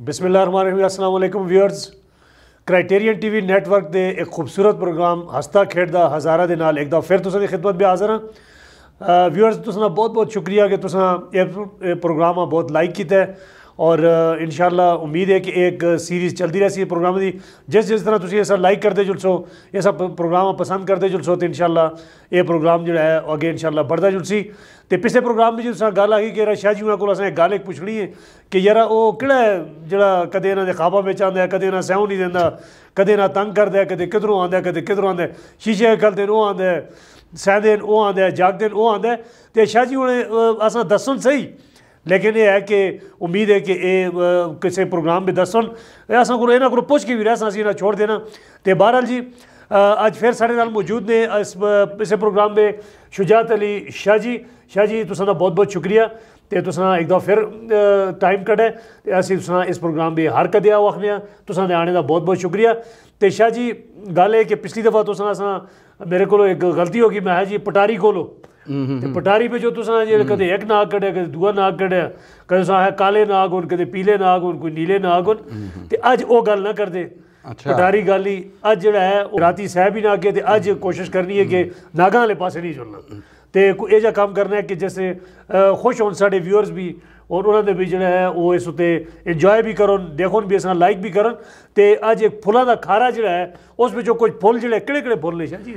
बिस्मिल्लाकुम viewers criterion TV network के एक खूबसूरत प्रोग्राम हस्ता खेड़ हज़ारा के नाल एक दफ़ा फिर तुसें खिदमत भी हाजिर हाँ व्यूअर्स तुसा बहुत बहुत शुक्रिया कि तुम प्रोग्राम बहुत लाइक किया है ਔਰ ਇਨਸ਼ਾਅੱਲਾ ਉਮੀਦ ਹੈ ਕਿ ਇੱਕ ਸੀਰੀਜ਼ ਚਲਦੀ ਰਹੇਗੀ ਪ੍ਰੋਗਰਾਮ ਦੀ ਜਿਸ ਜਿਸ ਤਰ੍ਹਾਂ ਤੁਸੀਂ ਇਸਾ ਲਾਈਕ ਕਰਦੇ ਜੁਲਸੋ ਇਹ ਸਭ ਪ੍ਰੋਗਰਾਮ ਪਸੰਦ ਕਰਦੇ ਜੁਲਸੋ ਤੇ ਇਨਸ਼ਾਅੱਲਾ ਇਹ ਪ੍ਰੋਗਰਾਮ ਜਿਹੜਾ ਹੈ ਅੱਗੇ ਇਨਸ਼ਾਅੱਲਾ ਵੱਧਦਾ ਜੁਲਸੀ ਤੇ ਪਿਛਲੇ ਪ੍ਰੋਗਰਾਮ ਵਿੱਚ ਜਿਸ ਗੱਲ ਆ ਗਈ ਕਿ ਰਸ਼ਾ ਸ਼ਾਜੀਆਂ ਕੋਲ ਅਸਾਂ ਗੱਲ ਇੱਕ ਪੁੱਛਣੀ ਹੈ ਕਿ ਯਾਰ ਉਹ ਕਿਹੜਾ ਜਿਹੜਾ ਕਦੇ ਇਹਨਾਂ ਦੇ ਖਾਬਾਂ ਵਿੱਚ ਆਉਂਦਾ ਕਦੇ ਇਹਨਾਂ ਸਹਿਉ ਨਹੀਂ ਦਿੰਦਾ ਕਦੇ ਨਾ ਤੰਗ ਕਰਦਾ ਕਦੇ ਕਿਧਰੋਂ ਆਉਂਦਾ ਕਦੇ ਕਿਧਰੋਂ ਆਉਂਦਾ ਸ਼ੀਸ਼ੇ ਕਰਦੇ ਨੂੰ ਆਉਂਦਾ ਸਹਿਦੇ ਉਹ ਆਉਂਦਾ ਜਾਗਦੇ ਉਹ ਆਉਂਦਾ ਤੇ ਸ਼ਾਜੀ ਹੁਣ ਅਸਾਂ ਦੱਸਣ ਸਹੀ लेकिन यह है कि उम्मीद है कि ये किसी प्रोग्राम में दसन असां को इन्होंने कोल पुछ के भी रहा इन्हां छोड़ देना बहर बहरहाल जी अज फिर साढ़े नाल मौजूद ने इस इसे प्रोग्राम में शुजात अली शाह जी शाह जी तुसां बहुत बहुत शुक्रिया तो तुसा एक दफा फिर टाइम कटे तो असं तुसा इस प्रोग्राम में हर कद आओ आखने तुसा आने का बहुत बहुत शुक्रिया तो शाह जी गल कि पिछली दफा तुसा मेरे को एक गलती होगी मैं जी पटारी कोलो ਤੇ ਪਟਾਰੀ ਵਿੱਚ ਜੋ ਤੁਸੀਂ ਜੇ कदे ਇੱਕ ਨਾਗ कढे ਦੂਆ ਨਾਗ नाग कढे ਸਾਹ ਕਾਲੇ ਨਾਗ काले नाग ਪੀਲੇ ਨਾਗ पीले ਕੋਈ ਨੀਲੇ ਨਾਗ नीले ਤੇ ਅੱਜ ਉਹ ਗੱਲ ਨਾ ਕਰਦੇ ना ਪਟਾਰੀ ਗੱਲ ਹੀ ਅੱਜ ਜਿਹੜਾ ਹੈ ਉਹ ਰਾਤੀ ਸਹਿ ਵੀ ਨਾ ਤੇ ਅੱਜ ਕੋਸ਼ਿਸ਼ ਕਰਨੀ ਹੈ ਕਿ ਨਾਗਾਂ ਵਾਲੇ ਪਾਸੇ ਨਹੀਂ ਜੁੜਨਾ ਤੇ ਕੋਈ ਇਹ ਜਿਹਾ ਕੰਮ ਕਰਨਾ ਹੈ ਕਿ ਜਿਵੇਂ ਖੁਸ਼ ਹੋਣ ਸਾਡੇ ਵਿਊਅਰਸ ਵੀ ਔਰ ਉਹਨਾਂ ਦੇ ਵੀ ਜਿਹੜਾ ਹੈ ਉਹ ਇਸ ਉਤੇ ਇੰਜੋਏ ਵੀ ਕਰਨ ਦੇਖਣ ਵੀ ਅਸਾਂ ਲਾਈਕ ਵੀ ਕਰਨ ਤੇ ਅੱਜ ਇੱਕ ਫੁੱਲਾਂ ਦਾ ਖਾਰਾ ਜਿਹੜਾ ਹੈ ਉਸ ਵਿੱਚੋਂ ਕੁਝ ਫੁੱਲ ਜਿਹੜੇ ਕਿਹੜੇ ਕਿਹੜੇ ਫੁੱਲ ਨੇ ਸ਼ਾਹ ਜੀ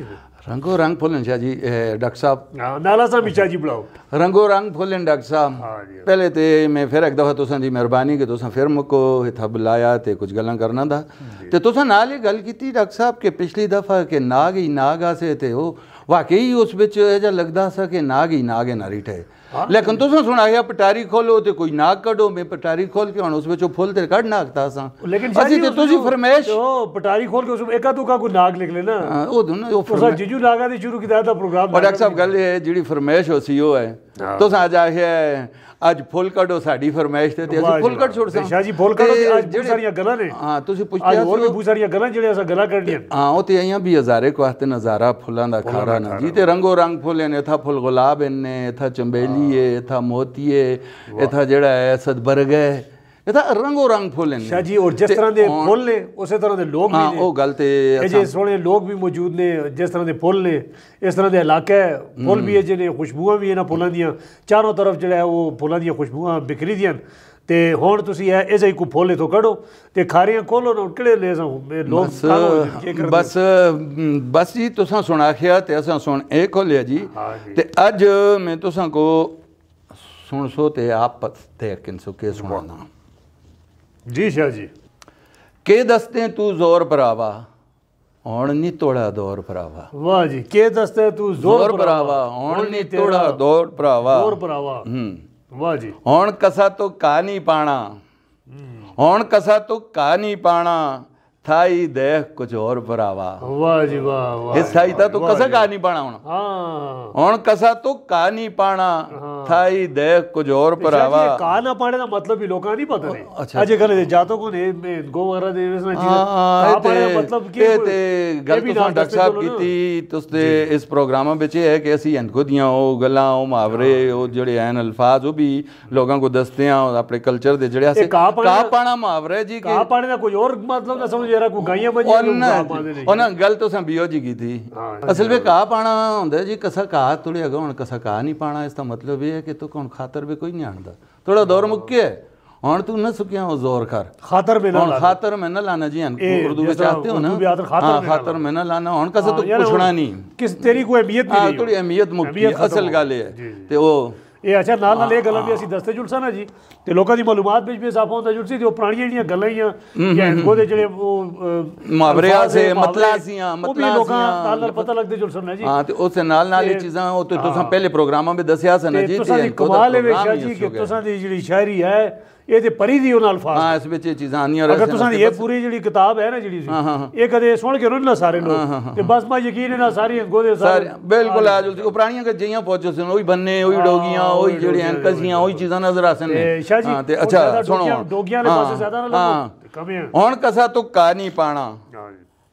ਰੰਗੋ ਰੰਗ ਭੋਲਣ ਜੀ ਡਾਕਟਰ ਸਾਹਿਬ ਨਾਲਾ ਸਾਹਿਬ ਇਚਾ ਜੀ ਬੁਲਾਓ ਰੰਗੋ ਰੰਗ ਫੁੱਲਣ ਡਾਕਟਰ ਸਾਹਿਬ ਹਾਂ ਜੀ ਪਹਿਲੇ ਤੇ ਮੈਂ ਫਿਰ ਇੱਕ ਦਫਾ ਤੁਸਾਂ ਦੀ ਮਿਹਰਬਾਨੀ ਕਿ ਤੁਸਾਂ ਫਿਰ ਮੁਕੋ ਇਥਾ ਬੁਲਾਇਆ ਤੇ ਕੁਝ ਗੱਲਾਂ ਕਰਨਾ ਦਾ ਤੇ ਤੁਸਾਂ ਨਾਲ ਇਹ ਗੱਲ ਕੀਤੀ ਡਾਕਟਰ ਸਾਹਿਬ ਕਿ ਪਿਛਲੀ ਦਫਾ ਕਿ ਨਾਗ ਹੀ ਨਾਗਾ ਸੇ ਤੇ ਉਹ ਵਾਕਈ ਉਸ ਵਿੱਚ ਇਹ ਜਿਹਾ ਲੱਗਦਾ ਸੀ ਕਿ ਨਾਗ ਹੀ ਨਾਗੇ ਨਾ ਰਿਟੇ ਲੇਕਿਨ ਤੁਸੀਂ ਸੁਣਾ ਗਿਆ ਪਟਾਰੀ ਖੋਲੋ ਤੇ ਕੋਈ ਨਾਗ ਕੱਢੋ ਮੈਂ ਪਟਾਰੀ ਖੋਲ ਕੇ ਹਣ ਉਸ ਵਿੱਚੋਂ ਫੁੱਲ ਤੇ ਕੱਢ ਨਾਗਤਾ ਸਾਂ ਅਸੀਂ ਤੇ ਤੁਸੀਂ ਫਰਮੇਸ਼ ਉਹ ਪਟਾਰੀ ਖੋਲ ਕੇ ਉਸ ਇੱਕਾ ਤੂੰ ਕੋ ਕੋਈ ਨਾਗ ਲਿਖ ਲੈਣਾ ਉਹ ਦੋਨੋਂ ਉਹ ਫਰਮੈਸ਼ ਜਿਜੂ ਨਾਗਾ ਦੀ ਸ਼ੁਰੂ ਕੀਤਾ ਤਾਂ ਪ੍ਰੋਗਰਾਮ ਬੜਾ ਸਾਹਿਬ ਗੱਲ ਇਹ ਜਿਹੜੀ ਫਰਮੇਸ਼ ਹੋਸੀ ਉਹ ਹੈ ਆ સાજા છે ਅੱਜ ਫੁੱਲ ਕੱਢੋ ਸਾਡੀ ਫਰਮਾਇਸ਼ ਤੇ ਅਸੀਂ ਫੁੱਲ ਕੱਢ ਛੋੜ ਸਾਂ ਸ਼ਾਹ ਜੀ ਫੁੱਲ ਕੱਢੋ ਅੱਜ ਬਹੁਤ ਸਾਰੀਆਂ ਗੱਲਾਂ ਨੇ ਹਾਂ ਤੁਸੀਂ ਪੁੱਛਿਆ ਅੱਜ ਹੋਰ ਵੀ ਬਹੁਤ ਸਾਰੀਆਂ ਗੱਲਾਂ ਜਿਹੜੀਆਂ ਅਸਾਂ ਗੱਲਾਂ ਕਰਨੀਆਂ ਹਾਂ ਉਹ ਤੇ ਆਈਆਂ ਵੀ ਹਜ਼ਾਰੇ ਕੋ ਵਾਸਤੇ ਨਜ਼ਾਰਾ ਫੁੱਲਾਂ ਦਾ ਖਾਰਾ ਨਾ ਜੀ ਤੇ ਰੰਗੋ ਰੰਗ ਫੁੱਲ ਨੇ ਇਥਾ ਫੁੱਲ ਗੁਲਾਬ ਨੇ ਇਥਾ ਚੰਬੇਲੀ ਏ ਇਥਾ ਮੋਤੀ ਏ ਇਥਾ ਜਿਹੜਾ ਹੈ ਸਦਬਰਗ ਹੈ ਇਹ ਤਾਂ ਰੰਗੋ ਰੰਗ ਫੁੱਲ ਨੇ ਸ਼ਾਹ ਜੀ ਔਰ ਜਿਸ ਤਰ੍ਹਾਂ ਦੇ ਫੁੱਲ ਨੇ ਉਸੇ ਤਰ੍ਹਾਂ ਦੇ ਲੋਕ ਵੀ ਨੇ ਹਾਂ ਉਹ ਗੱਲ ਤੇ ਜੀ ਸੋਹਣੇ ਲੋਕ ਵੀ ਮੌਜੂਦ ਨੇ ਜਿਸ ਤਰ੍ਹਾਂ ਦੇ ਫੁੱਲ ਨੇ ਇਸ ਤਰ੍ਹਾਂ ਦੇ ਇਲਾਕਾ ਹੈ ਫੁੱਲ ਵੀ ਹੈ ਜਿਹਨੇ ਖੁਸ਼ਬੂਆਂ ਵੀ ਇਹਨਾਂ ਫੁੱਲਾਂ ਦੀਆਂ ਚਾਰੋਂ ਤਰਫ ਜਿਹੜਾ ਉਹ ਫੁੱਲਾਂ ਦੀਆਂ ਖੁਸ਼ਬੂਆਂ ਬਿਕਰੀ ਦੀਆਂ ਤੇ ਹੁਣ ਤੁਸੀਂ ਇਹ ਇਸੇ ਕੋ ਫੁੱਲ ਇਥੋਂ ਕਢੋ ਤੇ ਖਾਰੀਆਂ ਖੋਲੋ ਨਾ ਕਿਹੜੇ ਲੈ ਮੇ ਲੋਕ ਬਸ ਬਸ ਜੀ ਤੁਸੀਂ ਸੁਣਾ ਖਿਆ ਤੇ ਅਸਾਂ ਸੁਣ ਇਹ ਖੋਲਿਆ ਜੀ ਤੇ ਅੱਜ ਮੈਂ ਤੁਸਾਂ ਕੋ ਸੁਣ ਸੋ ਤੇ ਆਪ ਤੇ ਕਿੰਸੋ ਕੇ ਸੁਣਾਉਣਾ ਜੀ ਸ਼ਾਹ ਜੀ ਕੇ ਦਸਤੇ ਤੂੰ ਜ਼ੋਰ ਭਰਾਵਾ ਹੁਣ ਨਹੀਂ ਤੋੜਾ ਦੌਰ ਭਰਾਵਾ ਵਾਹ ਜੀ ਕੇ ਦਸਤੇ ਤੂੰ ਜ਼ੋਰ ਭਰਾਵਾ ਹੁਣ ਨਹੀਂ ਤੋੜਾ ਦੌਰ ਭਰਾਵਾ ਦੌਰ ਭਰਾਵਾ ਹੂੰ ਵਾਹ ਜੀ ਹੁਣ ਕਸਾ ਤੂੰ ਕਾ ਨਹੀਂ ਪਾਣਾ ਹੁਣ ਕਸਾ ਤੂੰ ਕਾ ਨਹੀਂ ਪਾਣਾ ਥਾਈ ਦੇ ਕੁਝ ਹੋਰ ਭਰਾਵਾ ਵਾਹ ਜੀ ਵਾਹ ਵਾਹ ਇਹ ਥਾਈ ਤਾਂ ਤੂੰ ਕਸਾ ਕਾ ਨਹੀਂ ਪਾਣਾ ਹੁਣ ਹਾਂ ਹੁਣ ਕਸਾ ਤੂੰ ਕਾ ਨਹੀਂ ਪਾਣਾ ਥਾਈ ਦੇ ਕੁਝ ਹੋਰ ਭਰਾਵਾ ਜੀ ਕਾ ਨਾ ਪਾਣੇ ਦਾ ਮਤਲਬ ਹੀ ਲੋਕਾਂ ਨਹੀਂ ਪਤਾ ਨਹੀਂ ਅੱਜ ਕੱਲ ਜਾ ਤੋ ਕੋ ਨੇ ਗੋਵਰਾ ਦੇ ਇਸ ਨਾਲ ਜੀ ਹਾਂ ਇਹ ਤੇ ਮਤਲਬ ਕੀ ਇਹ ਤੇ ਗੱਲ ਤੁਸੀਂ ਡਾਕਟਰ ਸਾਹਿਬ ਕੀਤੀ ਤੁਸਤੇ ਇਸ ਪ੍ਰੋਗਰਾਮ ਵਿੱਚ ਇਹ ਹੈ ਕਿ ਅਸੀਂ ਇਹਨਾਂ ਕੋ ਦੀਆਂ ਉਹ ਗੱਲਾਂ ਉਹ ਮਾਵਰੇ ਉਹ ਜਿਹੜੇ ਐਨ ਅਲਫਾਜ਼ ਉਹ ਵੀ ਲੋਕਾਂ ਕੋ ਦੱਸਦੇ ਆ ਆਪਣੇ ਕਲਚਰ ਦੇ ਜਿਹੜੇ ਅਸੀਂ ਕਾ ਪਾਣਾ ਮਾਵਰੇ ਜੀ ਕਾ ਪਾਣੇ ਦਾ ਕੋਈ ਹੋਰ ਮਤਲਬ ਦਾ ਸਮਝ ਜਿਹੜਾ ਕੋ ਗਾਈਆਂ ਵਜੀਆਂ ਉਹਨਾਂ ਉਹਨਾਂ ਗੱਲ ਤੋਂ ਸਾਂ ਬੀਓ ਜੀ ਕੀਤੀ ਅਸਲ ਵਿੱਚ ਕਾ ਪਾਣਾ ਹੁੰਦਾ ਜੀ ਕਸਾ ਕਾ ਤੁੜੇ ਅਗਾ ਹੁਣ ਕਸਾ ਕਾ ਨਹੀਂ ਪਾਣਾ ਇਸ ਦਾ ਮਤਲਬ ਇਹ ਹੈ ਕਿ ਤੂੰ ਕੋਣ ਖਾਤਰ ਵੀ ਕੋਈ ਨਹੀਂ ਆਣਦਾ ਥੋੜਾ ਦੌਰ ਮੁੱਕਿਆ ਹੁਣ ਤੂੰ ਨਾ ਸੁਕਿਆ ਉਹ ਜ਼ੋਰ ਕਰ ਖਾਤਰ ਮੇ ਨਾ ਖਾਤਰ ਮੈਂ ਨਾ ਲਾਣਾ ਜੀ ਉਰਦੂ ਵਿੱਚ ਚਾਹਤੇ ਹੋ ਨਾ ਹਾਂ ਖਾਤਰ ਮੈਂ ਨਾ ਲਾਣਾ ਹੁਣ ਕਸਾ ਤੂੰ ਪੁੱਛਣਾ ਨਹੀਂ ਕਿਸ ਤੇਰੀ ਕੋਈ ਅਹਿਮੀਅਤ ਨਹੀਂ ਹਾਂ ਥੋੜੀ ਅਹਿਮੀਅਤ ਮੁੱਕੀ ਅਸਲ ਗੱਲ ਇਹ ਹੈ ਤੇ ਉਹ ਇਹ ਅੱਛਾ ਨਾਲ ਨਾਲ ਇਹ ਗੱਲਾਂ ਵੀ ਅਸੀਂ ਦੱਸਦੇ ਜੁਲਸਾ ਨਾ ਜੀ ਤੇ ਲੋਕਾਂ ਦੀ ਮਾਲੂਮਾਤ ਵਿੱਚ ਵੀ ਸਾਫ ਹੁੰਦਾ ਜੁਲਸੀ ਤੇ ਉਹ ਪੁਰਾਣੀਆਂ ਜਿਹੜੀਆਂ ਗੱਲਾਂ ਹੀ ਆ ਜਾਂ ਉਹਦੇ ਜਿਹੜੇ ਉਹ ਆ ਸੇ ਮਤਲਾ ਸੀਆਂ ਮਤਲਾ ਲੋਕਾਂ ਨਾਲ ਨਾਲ ਪਤਾ ਲੱਗਦੇ ਜੁਲਸਾ ਨਾ ਜੀ ਹਾਂ ਤੇ ਉਸ ਨਾਲ ਨਾਲ ਇਹ ਚੀਜ਼ਾਂ ਉਹ ਤੇ ਤੁਸੀਂ ਪਹਿਲੇ ਪ੍ਰੋਗਰਾਮਾਂ ਵਿੱਚ ਦੱਸਿਆ ਸਨ ਜੀ ਤੇ ਤੁਸੀਂ ਕਮਾਲ ਇਹ ਵੇਖਿਆ ਜੀ ਕਿ ਤੁਸੀਂ ਦੀ ਜਿਹੜੀ ਸ਼ਾਇਰੀ ਹੈ ਇਹ ਤੇ ਪਰੀ ਦੀ ਉਹਨਾਂ ਅਲਫਾਜ਼ ਹਾਂ ਇਸ ਵਿੱਚ ਇਹ ਚੀਜ਼ਾਂ ਆਨੀਆਂ ਰਹਿ ਅਗਰ ਤੁਸੀਂ ਇਹ ਪੂਰੀ ਜਿਹੜੀ ਕਿਤਾਬ ਹੈ ਨਾ ਜਿਹੜੀ ਇਹ ਕਦੇ ਸੁਣ ਕੇ ਉਹਨਾਂ ਸਾਰੇ ਲੋਕ ਤੇ ਬਸ ਮੈਂ ਯਕੀਨ ਇਹਨਾਂ ਸਾਰੀਆਂ ਗੋਦੇ ਸਾਰੇ ਬਿਲਕੁਲ ਆ ਜੁਲਦੀ ਉਹ ਕੇ ਗੱਜੀਆਂ ਪਹੁੰਚੋ ਸਨ ਉਹੀ ਬੰਨੇ ਉਹੀ ਡੋਗੀਆਂ ਉਹੀ ਜਿਹੜੇ ਐਂਕਲ ਸੀਆਂ ਉਹੀ ਚੀਜ਼ਾਂ ਨਜ਼ਰ ਆਸਨ ਨੇ ਹਾਂ ਤੇ ਅੱਛਾ ਸੁਣੋ ਡੋਗੀਆਂ ਦੇ ਪਾਸੇ ਜ਼ਿਆਦਾ ਨਾ ਲੱਗੋ ਕਮੇ ਹੁਣ ਕਸਾ ਤੂੰ ਕਾ ਨਹੀਂ ਪਾਣਾ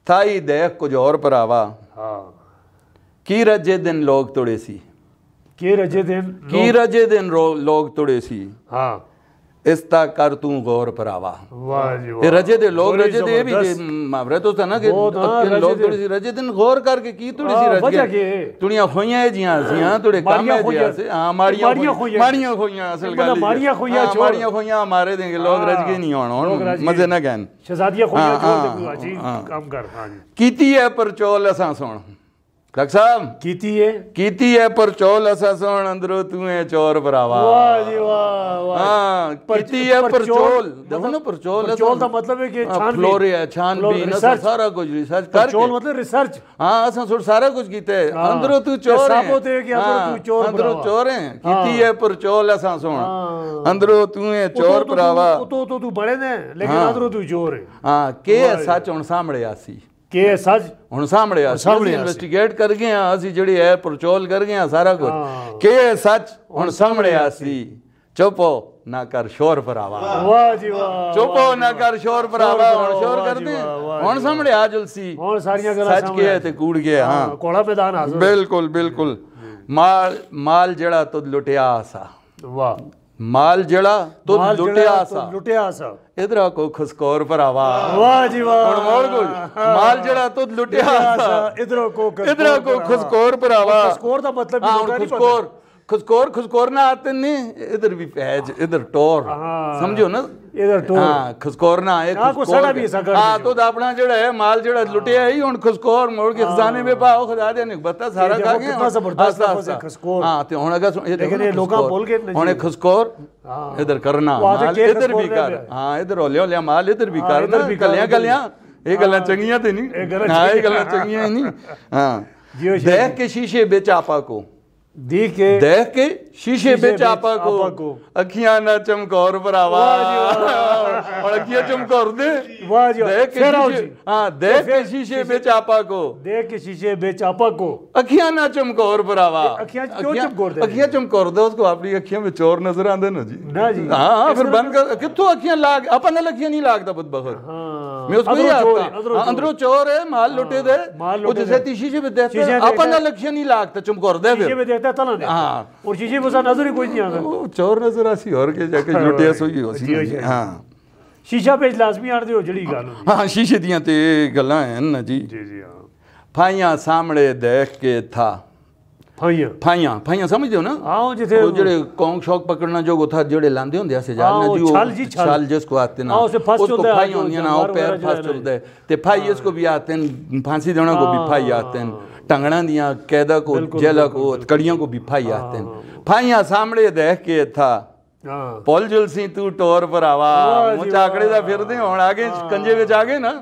ਥਾਈ ਦੇਖ ਕੁਝ ਹੋਰ ਭਰਾਵਾ ਹਾਂ ਕੀ ਰਜੇ ਦਿਨ ਲੋਕ ਤੁੜੇ ਸੀ ਕੀ ਰਜੇ ਦਿਨ ਕੀ ਰਜੇ ਦਿਨ ਲੋਕ ਤੁੜੇ ਸੀ ਹਾਂ ਇਸ ਤਾ ਕਰ ਤੂੰ ਗੌਰ ਭਰਾਵਾ ਵਾਹ ਜੀ ਵਾਹ ਇਹ ਰਜੇ ਦੇ ਲੋਕ ਰਜੇ ਦੇ ਇਹ ਵੀ ਮਾਵਰੇ ਤੋਂ ਤਾਂ ਨਾ ਕਿ ਲੋਕ ਥੋੜੀ ਸੀ ਰਜੇ ਦਿਨ ਗੌਰ ਕਰਕੇ ਕੀ ਥੋੜੀ ਸੀ ਵਜਾ ਕੇ ਦੁਨੀਆ ਇਹ ਜੀਆਂ ਹਾਂ ਤੁਹਾਡੇ ਕੰਮ ਆ ਜੀਆਂ ਸੀ ਹਾਂ ਮਾੜੀਆਂ ਮਾੜੀਆਂ ਖੋਈਆਂ ਅਸਲ ਗੱਲ ਮਾੜੀਆਂ ਖੋਈਆਂ ਛੋੜ ਮਾੜੀਆਂ ਖੋਈਆਂ ਮਾਰੇ ਦੇਗੇ ਲੋਕ ਰਜ ਕੇ ਨਹੀਂ ਆਉਣ ਹੁਣ ਮਜ਼ੇ ਨਾ ਕਹਿਣ ਸ਼ਹਜ਼ਾਦੀਆਂ ਖੋਈਆਂ ਛੋੜ ਦੇ ਕੋਈ ਅਜੀਬ ਕੰਮ ਕਰ ਹਾਂ ਜੀ ਕੀਤੀ ਹੈ ਪਰਚੋਲ ਅਸਾਂ ਸੁਣ ਡਾਕਟਰ ਸਾਹਿਬ ਕੀਤੀ ਏ ਕੀਤੀ ਏ ਪਰ ਚੋਲ ਅਸਾ ਸੋਣ ਅੰਦਰੋਂ ਤੂੰ ਐ ਚੋਰ ਭਰਾਵਾ ਵਾਹ ਜੀ ਵਾਹ ਵਾਹ ਹਾਂ ਕੀਤੀ ਏ ਪਰ ਚੋਲ ਦੇਖੋ ਨਾ ਪਰ ਚੋਲ ਚੋਲ ਦਾ ਮਤਲਬ ਹੈ ਕਿ ਛਾਨ ਫਲੋਰ ਹੈ ਛਾਨ ਵੀ ਨਾ ਸਾਰਾ ਕੁਝ ਰਿਸਰਚ ਕਰ ਚੋਲ ਮਤਲਬ ਰਿਸਰਚ ਹਾਂ ਅਸਾਂ ਸੋਣ ਸਾਰਾ ਕੁਝ ਕੀਤਾ ਹੈ ਅੰਦਰੋਂ ਤੂੰ ਚੋਰ ਹੈ ਸਾਬੋ ਤੇ ਕਿ ਅੰਦਰੋਂ ਤੂੰ ਚੋਰ ਭਰਾਵਾ ਅੰਦਰੋਂ ਚੋਰ ਹੈ ਕੀਤੀ ਏ ਪਰ ਚੋਲ ਅਸਾਂ ਸੋਣ ਅੰਦਰੋਂ ਤੂੰ ਐ ਚੋਰ ਭਰਾਵਾ ਉਤੋਂ ਤੂੰ ਬੜੇ ਨੇ ਲੇਕਿਨ ਅੰਦਰੋਂ ਤੂੰ ਚੋਰ ਹੈ ਹਾਂ ਕੇ ਸੱਚ ਹੁਣ ਸਾਹਮਣੇ ਆਸੀ ਕੇਸ ਅੱਜ ਹੁਣ ਸਾਹਮਣੇ ਆ ਸਾਹਮਣੇ ਇਨਵੈਸਟੀਗੇਟ ਕਰ ਗਏ ਆ ਅਸੀਂ ਜਿਹੜੀ ਐ ਪਰਚੋਲ ਕਰ ਗਏ ਆ ਸਾਰਾ ਕੁਝ ਕੇਸ ਅੱਜ ਹੁਣ ਸਾਹਮਣੇ ਆ ਸੀ ਚੁੱਪੋ ਨਾ ਕਰ ਸ਼ੋਰ ਭਰਾਵਾ ਵਾਹ ਜੀ ਵਾਹ ਚੁੱਪੋ ਨਾ ਕਰ ਸ਼ੋਰ ਭਰਾਵਾ ਹੁਣ ਸ਼ੋਰ ਕਰਦੇ ਹੁਣ ਸਾਹਮਣੇ ਆ ਜਲਸੀ ਹੁਣ ਸਾਰੀਆਂ ਗੱਲਾਂ ਸੱਚ ਗਿਆ ਤੇ ਕੂੜ ਗਿਆ ਹਾਂ ਕੋਲਾ ਮੈਦਾਨ ਹਾਜ਼ਰ ਬਿਲਕੁਲ ਬਿਲਕੁਲ ਮਾਲ ਮਾਲ ਜਿਹੜਾ ਤੁਦ ਲੁੱਟਿਆ ਆਸਾ ਵਾਹ ਮਾਲ ਜਿਹੜਾ ਤੂੰ ਲੁੱਟਿਆ ਸਾ ਲੁੱਟਿਆ ਸਾ ਆ ਕੋ ਖਸਕੌਰ ਭਰਾਵਾ ਵਾਹ ਜੀ ਵਾਹ ਹੁਣ ਮੋੜ ਕੋ ਮਾਲ ਜਿਹੜਾ ਤੂੰ ਲੁੱਟਿਆ ਸਾ ਆ ਕੋ ਆ ਕੋ ਖਸਕੌਰ ਭਰਾਵਾ ਖਸਕੌਰ ਦਾ ਮਤਲਬ ਲੋਕਾਂ ਨਹੀਂ ਖਸਕੌਰ ਖਸਕੌਰ ਖਸਕੌਰ ਨਾ ਆਤੇ ਨਹੀਂ ਇਧਰ ਵੀ ਪੈਜ ਇਧਰ ਟੋਰ ਸਮਝੋ ਨਾ ਇਹਦਾ ਟੋਲ ਹਾਂ ਖਸਕੋਰ ਨਾ ਆਏ ਖਸਕੌਰ ਹਾਂ ਤੋਂ ਆਪਣਾ ਜਿਹੜਾ ਹੈ ਮਾਲ ਜਿਹੜਾ ਲੁੱਟਿਆ ਹੈ ਹੁਣ ਖਸਕੋਰ ਮੋੜ ਕੇ ਖਜ਼ਾਨੇ ਵਿੱਚ ਪਾਓ ਖੁਦਾ ਦੇ ਬੱਤਾ ਸਾਰਾ ਖਾ ਗਿਆ ਕਿੰਨਾ ਜ਼ਬਰਦਸਤ ਖਸਕੋਰ ਹਾਂ ਤੇ ਹੁਣ ਅਗਾ ਦੇਖ ਇਹ ਲੋਕਾਂ ਬੋਲ ਕੇ ਹੁਣ ਖਸਕੋਰ ਹਾਂ ਇਧਰ ਕਰਨਾ ਮਾਲ ਇਧਰ ਵੀ ਕਰ ਹਾਂ ਇਧਰ ਲਿਓ ਲਿਆ ਮਾਲ ਇਧਰ ਵੀ ਕਰ ਇਧਰ ਵੀ ਕਲਿਆਂ ਕਲਿਆਂ ਇਹ ਗੱਲਾਂ ਚੰਗੀਆਂ ਤੇ ਨਹੀਂ ਹਾਂ ਇਹ ਗੱਲਾਂ ਚੰਗੀਆਂ ਨਹੀਂ ਹਾਂ ਦੇਖ ਕੇ ਸ਼ੀਸ਼ੇ ਵਿੱਚ ਆਪਾ ਕੋ देख के देख के शीशे में चापा को, को। अखियां ना चमकौर भरावा और अखियां चमकौर दे देख के हाँ देख तो के शीशे में चापा को देख के शीशे में चापा को अखियां ना चमकौर भरावा अखियां क्यों चमकौर दे अखियां चमकौर दे उसको अपनी अखियां में चोर नजर आंदे ना जी ना जी हां हाँ, फिर बंद कर तो- कितो अखियां लाग अपन ने अखियां नहीं लागदा बुद बखर हाँ। मैं उसको ही आता हाँ, अंदरों चोर है माल लुटे दे वो जैसे शीशे में देखता अपन ने अखियां नहीं लागता चमकौर दे फिर ਨੇ ਹਾਂ ਔਰ ਜੀ ਜੀ शीशे ਨਜ਼ਰ ਹੀ ਕੋਈ ਨਹੀਂ नहीं ਉਹ ਚੋਰ ਨਜ਼ਰ ਆਸੀ ਹੋਰ ਕੇ ਜਾ ਕੇ लुटिया ਸੋਈ ਹੋ ਸੀ ਹਾਂ ਸ਼ੀਸ਼ਾ ਪੇਜ ਲਾਜ਼ਮੀ ਆਣ ਦਿਓ ਜਿਹੜੀ ਗੱਲ ਹਾਂ ਸ਼ੀਸ਼ੇ ਦੀਆਂ ਤੇ ਗੱਲਾਂ ਹਨ ਨਾ ਜੀ ਜੀ ਜੀ ਹਾਂ ਫਾਈਆਂ ਸਾਹਮਣੇ ਦੇਖ ਕੇ ਥਾ ਫਾਈਆਂ ਫਾਈਆਂ ਫਾਈਆਂ ਸਮਝਦੇ ਹੋ ਨਾ ਆਓ ਜਿੱਥੇ ਉਹ ਜਿਹੜੇ ਕੌਂਗ ਸ਼ੌਕ ਪਕੜਨਾ ਜੋ ਗੋਥਾ ਜਿਹੜੇ ਲਾਂਦੇ ਹੁੰਦੇ ਆ ਸਜਾਲ ਨੇ ਜੋ ਛਲ ਜੀ ਛਲ ਜਿਸ ਕੋ ਆਤੇ ਨਾ ਉਸ ਫਸ ਚੁਲਦਾ ਫਾਈਆਂ ਹੁੰਦੀਆਂ ਨਾ ਉਹ ਪੈਰ ਫਸ ਚੁਲਦਾ ਤੇ ਫਾਈ ਇਸ ਕੋ ਵੀ ਆਤੇ ਨੇ ਫਾਂਸੀ ਦੇਣਾ ਕੋ ਵੀ ਫਾਈ ਆਤੇ ਨਾ ਟੰਗਣਾ ਦੀਆਂ ਕੈਦਾ ਕੋ ਜੈਲਾ ਕੋ ਕੜੀਆਂ ਕੋ ਵੀ ਫਾਈ ਆਤੇ ਨੇ ਫਾਈਆਂ ਸਾਹਮਣੇ ਦੇਖ ਕੇ ਥਾ ਹਾਂ ਪੁੱਲ ਜਲਸੀ ਤੂੰ ਟੋਰ ਭਰਾਵਾ ਮੋਚਾ ਆਕੜੇ ਦਾ ਫਿਰਦੇ ਹੁਣ ਆਗੇ ਕੰਜੇ ਵਿੱਚ ਆਗੇ ਨਾ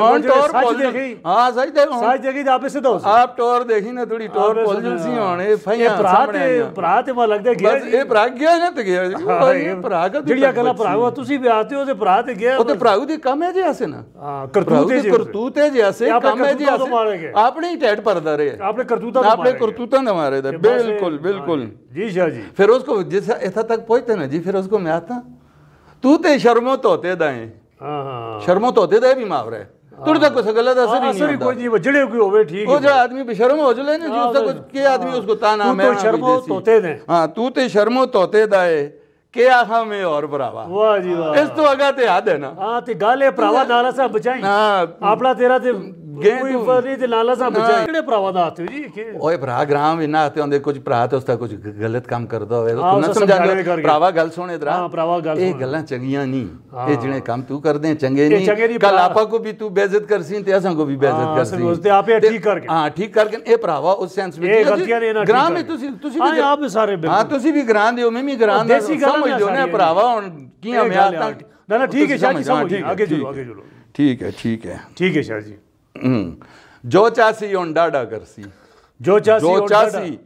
ऑन टोर पॉलिटिक्स हां सही दे सही जगह जा पे सिद्धो आप टोर देखी ना थोड़ी टोर पॉलिटिक्स ही होने ਇਹ सामने ਭਰਾ ਤੇ ਮਾ ਲੱਗਦਾ ਗਿਆ ਬਸ ਇਹ ਭਰਾ ਗਿਆ ਨਾ ਤੇ ਗਿਆ ਇਹ ਭਰਾ ਕਾ ਜਿਹੜੀਆਂ ਗੱਲਾਂ ਭਰਾ ਤੁਸੀਂ ਵਿਆਹਤੇ ਆਤੇ ਹੋ ਤੇ ਭਰਾ ਤੇ ਗਿਆ ਉਹ ਤੇ ਭਰਾ ਉਹਦੇ ਕੰਮ ਹੈ ਜੇ ਆਸੇ ਨਾ ਹਾਂ ਤੇ ਕਰਤੂਤ ਤੇ ਜੇ ਆਸੇ ਕੰਮ ਹੈ ਜੇ ਆਸੇ ਆਪਣੇ ਹੀ ਟੈਟ ਪਰਦਾ ਰਹੇ ਆਪਣੇ ਕਰਤੂਤਾਂ ਆਪਣੇ ਕਰਤੂਤਾਂ ਦਾ ਮਾਰੇ ਦਾ ਬਿਲकुल बिल्कुल जी शाह जी फिर उसको जिस इथा तक पहुंचते ना जी फिर उसको मैं आता तू ते शर्मो तोते ਹਾਂ शर्मो तोते दाए भी मावरा है ਤੁਰਦਾ ਦਾ ਕੋਈ ਦਾ ਅਸਰ ਨਹੀਂ ਅਸਰ ਕੋਈ ਜੀ ਵਜੜੇ ਕੋਈ ਹੋਵੇ ਠੀਕ ਉਹ ਜਿਹੜਾ ਆਦਮੀ ਬਿਸ਼ਰਮ ਹੋ ਜਲੇ ਨਾ ਜੀ ਉਸ ਦਾ ਕੋਈ ਕੀ ਆਦਮੀ ਉਸ ਕੋ ਤਾਨਾ ਮੈਂ ਤੂੰ ਤੇ ਸ਼ਰਮੋ ਤੋਤੇ ਦੇ ਹਾਂ ਤੂੰ ਤੇ ਸ਼ਰਮੋ ਤੋਤੇ ਦਾ ਏ ਕੇ ਆਖਾਂ ਮੈਂ ਹੋਰ ਭਰਾਵਾ ਵਾਹ ਜੀ ਵਾਹ ਇਸ ਤੋਂ ਅਗਾ ਤੇ ਹੈ ਨਾ ਹਾਂ ਤੇ ਗੱਲ ਇਹ ਭਰਾਵਾ ਨਾਲ ਅਸਾਂ ਬਚਾਈ ਹਾਂ ਆਪਣਾ ਤੇਰਾ ਤੇ ਗਏ ਤੂੰ ਵਰੀ ਤੇ ਲਾਲਾ ਸਾਹਿਬ ਬਚਾਏ ਕਿਹੜੇ ਭਰਾਵਾਂ ਦਾ ਹੱਥ ਜੀ ਓਏ ਭਰਾ ਗ੍ਰਾਮ ਵੀ ਨਾ ਹੁੰਦੇ ਕੁਝ ਭਰਾ ਤੇ ਉਸ ਦਾ ਕੁਝ ਗਲਤ ਕੰਮ ਕਰਦਾ ਹੋਵੇ ਤੂੰ ਨਾ ਸਮਝਾਂਗੇ ਭਰਾਵਾ ਗੱਲ ਸੁਣ ਦਰਾ ਹਾਂ ਭਰਾਵਾ ਗੱਲ ਇਹ ਗੱਲਾਂ ਚੰਗੀਆਂ ਨਹੀਂ ਇਹ ਜਿਹੜੇ ਕੰਮ ਤੂੰ ਕਰਦੇ ਚੰਗੇ ਨਹੀਂ ਕੱਲ ਆਪਾ ਕੋ ਵੀ ਤੂੰ ਬੇਇੱਜ਼ਤ ਕਰਸੀ ਤੇ ਅਸਾਂ ਕੋ ਵੀ ਬੇਇੱਜ਼ਤ ਕਰਸੀ ਉਸ ਤੇ ਆਪੇ ਠੀਕ ਕਰਕੇ ਹਾਂ ਠੀਕ ਕਰਕੇ ਇਹ ਭਰਾਵਾ ਉਸ ਸੈਂਸ ਵਿੱਚ ਇਹ ਗਲਤੀਆਂ ਨੇ ਨਾ ਗ੍ਰਾਮ ਵਿੱਚ ਤੁਸੀਂ ਤੁਸੀਂ ਵੀ ਆਪ ਸਾਰੇ ਹਾਂ ਤੁਸੀਂ ਵੀ ਗ੍ਰਾਮ ਦੇ ਹੋ ਮੈਂ ਵੀ ਗ੍ਰਾਮ ਦਾ ਸਮਝ ਹੋ ਨਾ ਭਰਾਵਾ ਹੁਣ ਕੀ ਮਿਆਦ ਤਾਂ ਨਾ ਨਾ ਠੀਕ ਹੈ ਸ਼ਾਹ ਜੀ ਸਮਝ ਅੱਗੇ ਚਲੋ ਅੱਗੇ ਚਲੋ ਠੀਕ ਹੈ ਠੀਕ ਹੈ ਠੀਕ ਹੈ ਸ਼ਾਹ ਜੀ ਜੋ ਚਾਸੀ ਹੁਣ ਡਾਡਾ ਕਰਸੀ ਜੋ ਚਾਸੀ ਜੋ ਚਾਸੀ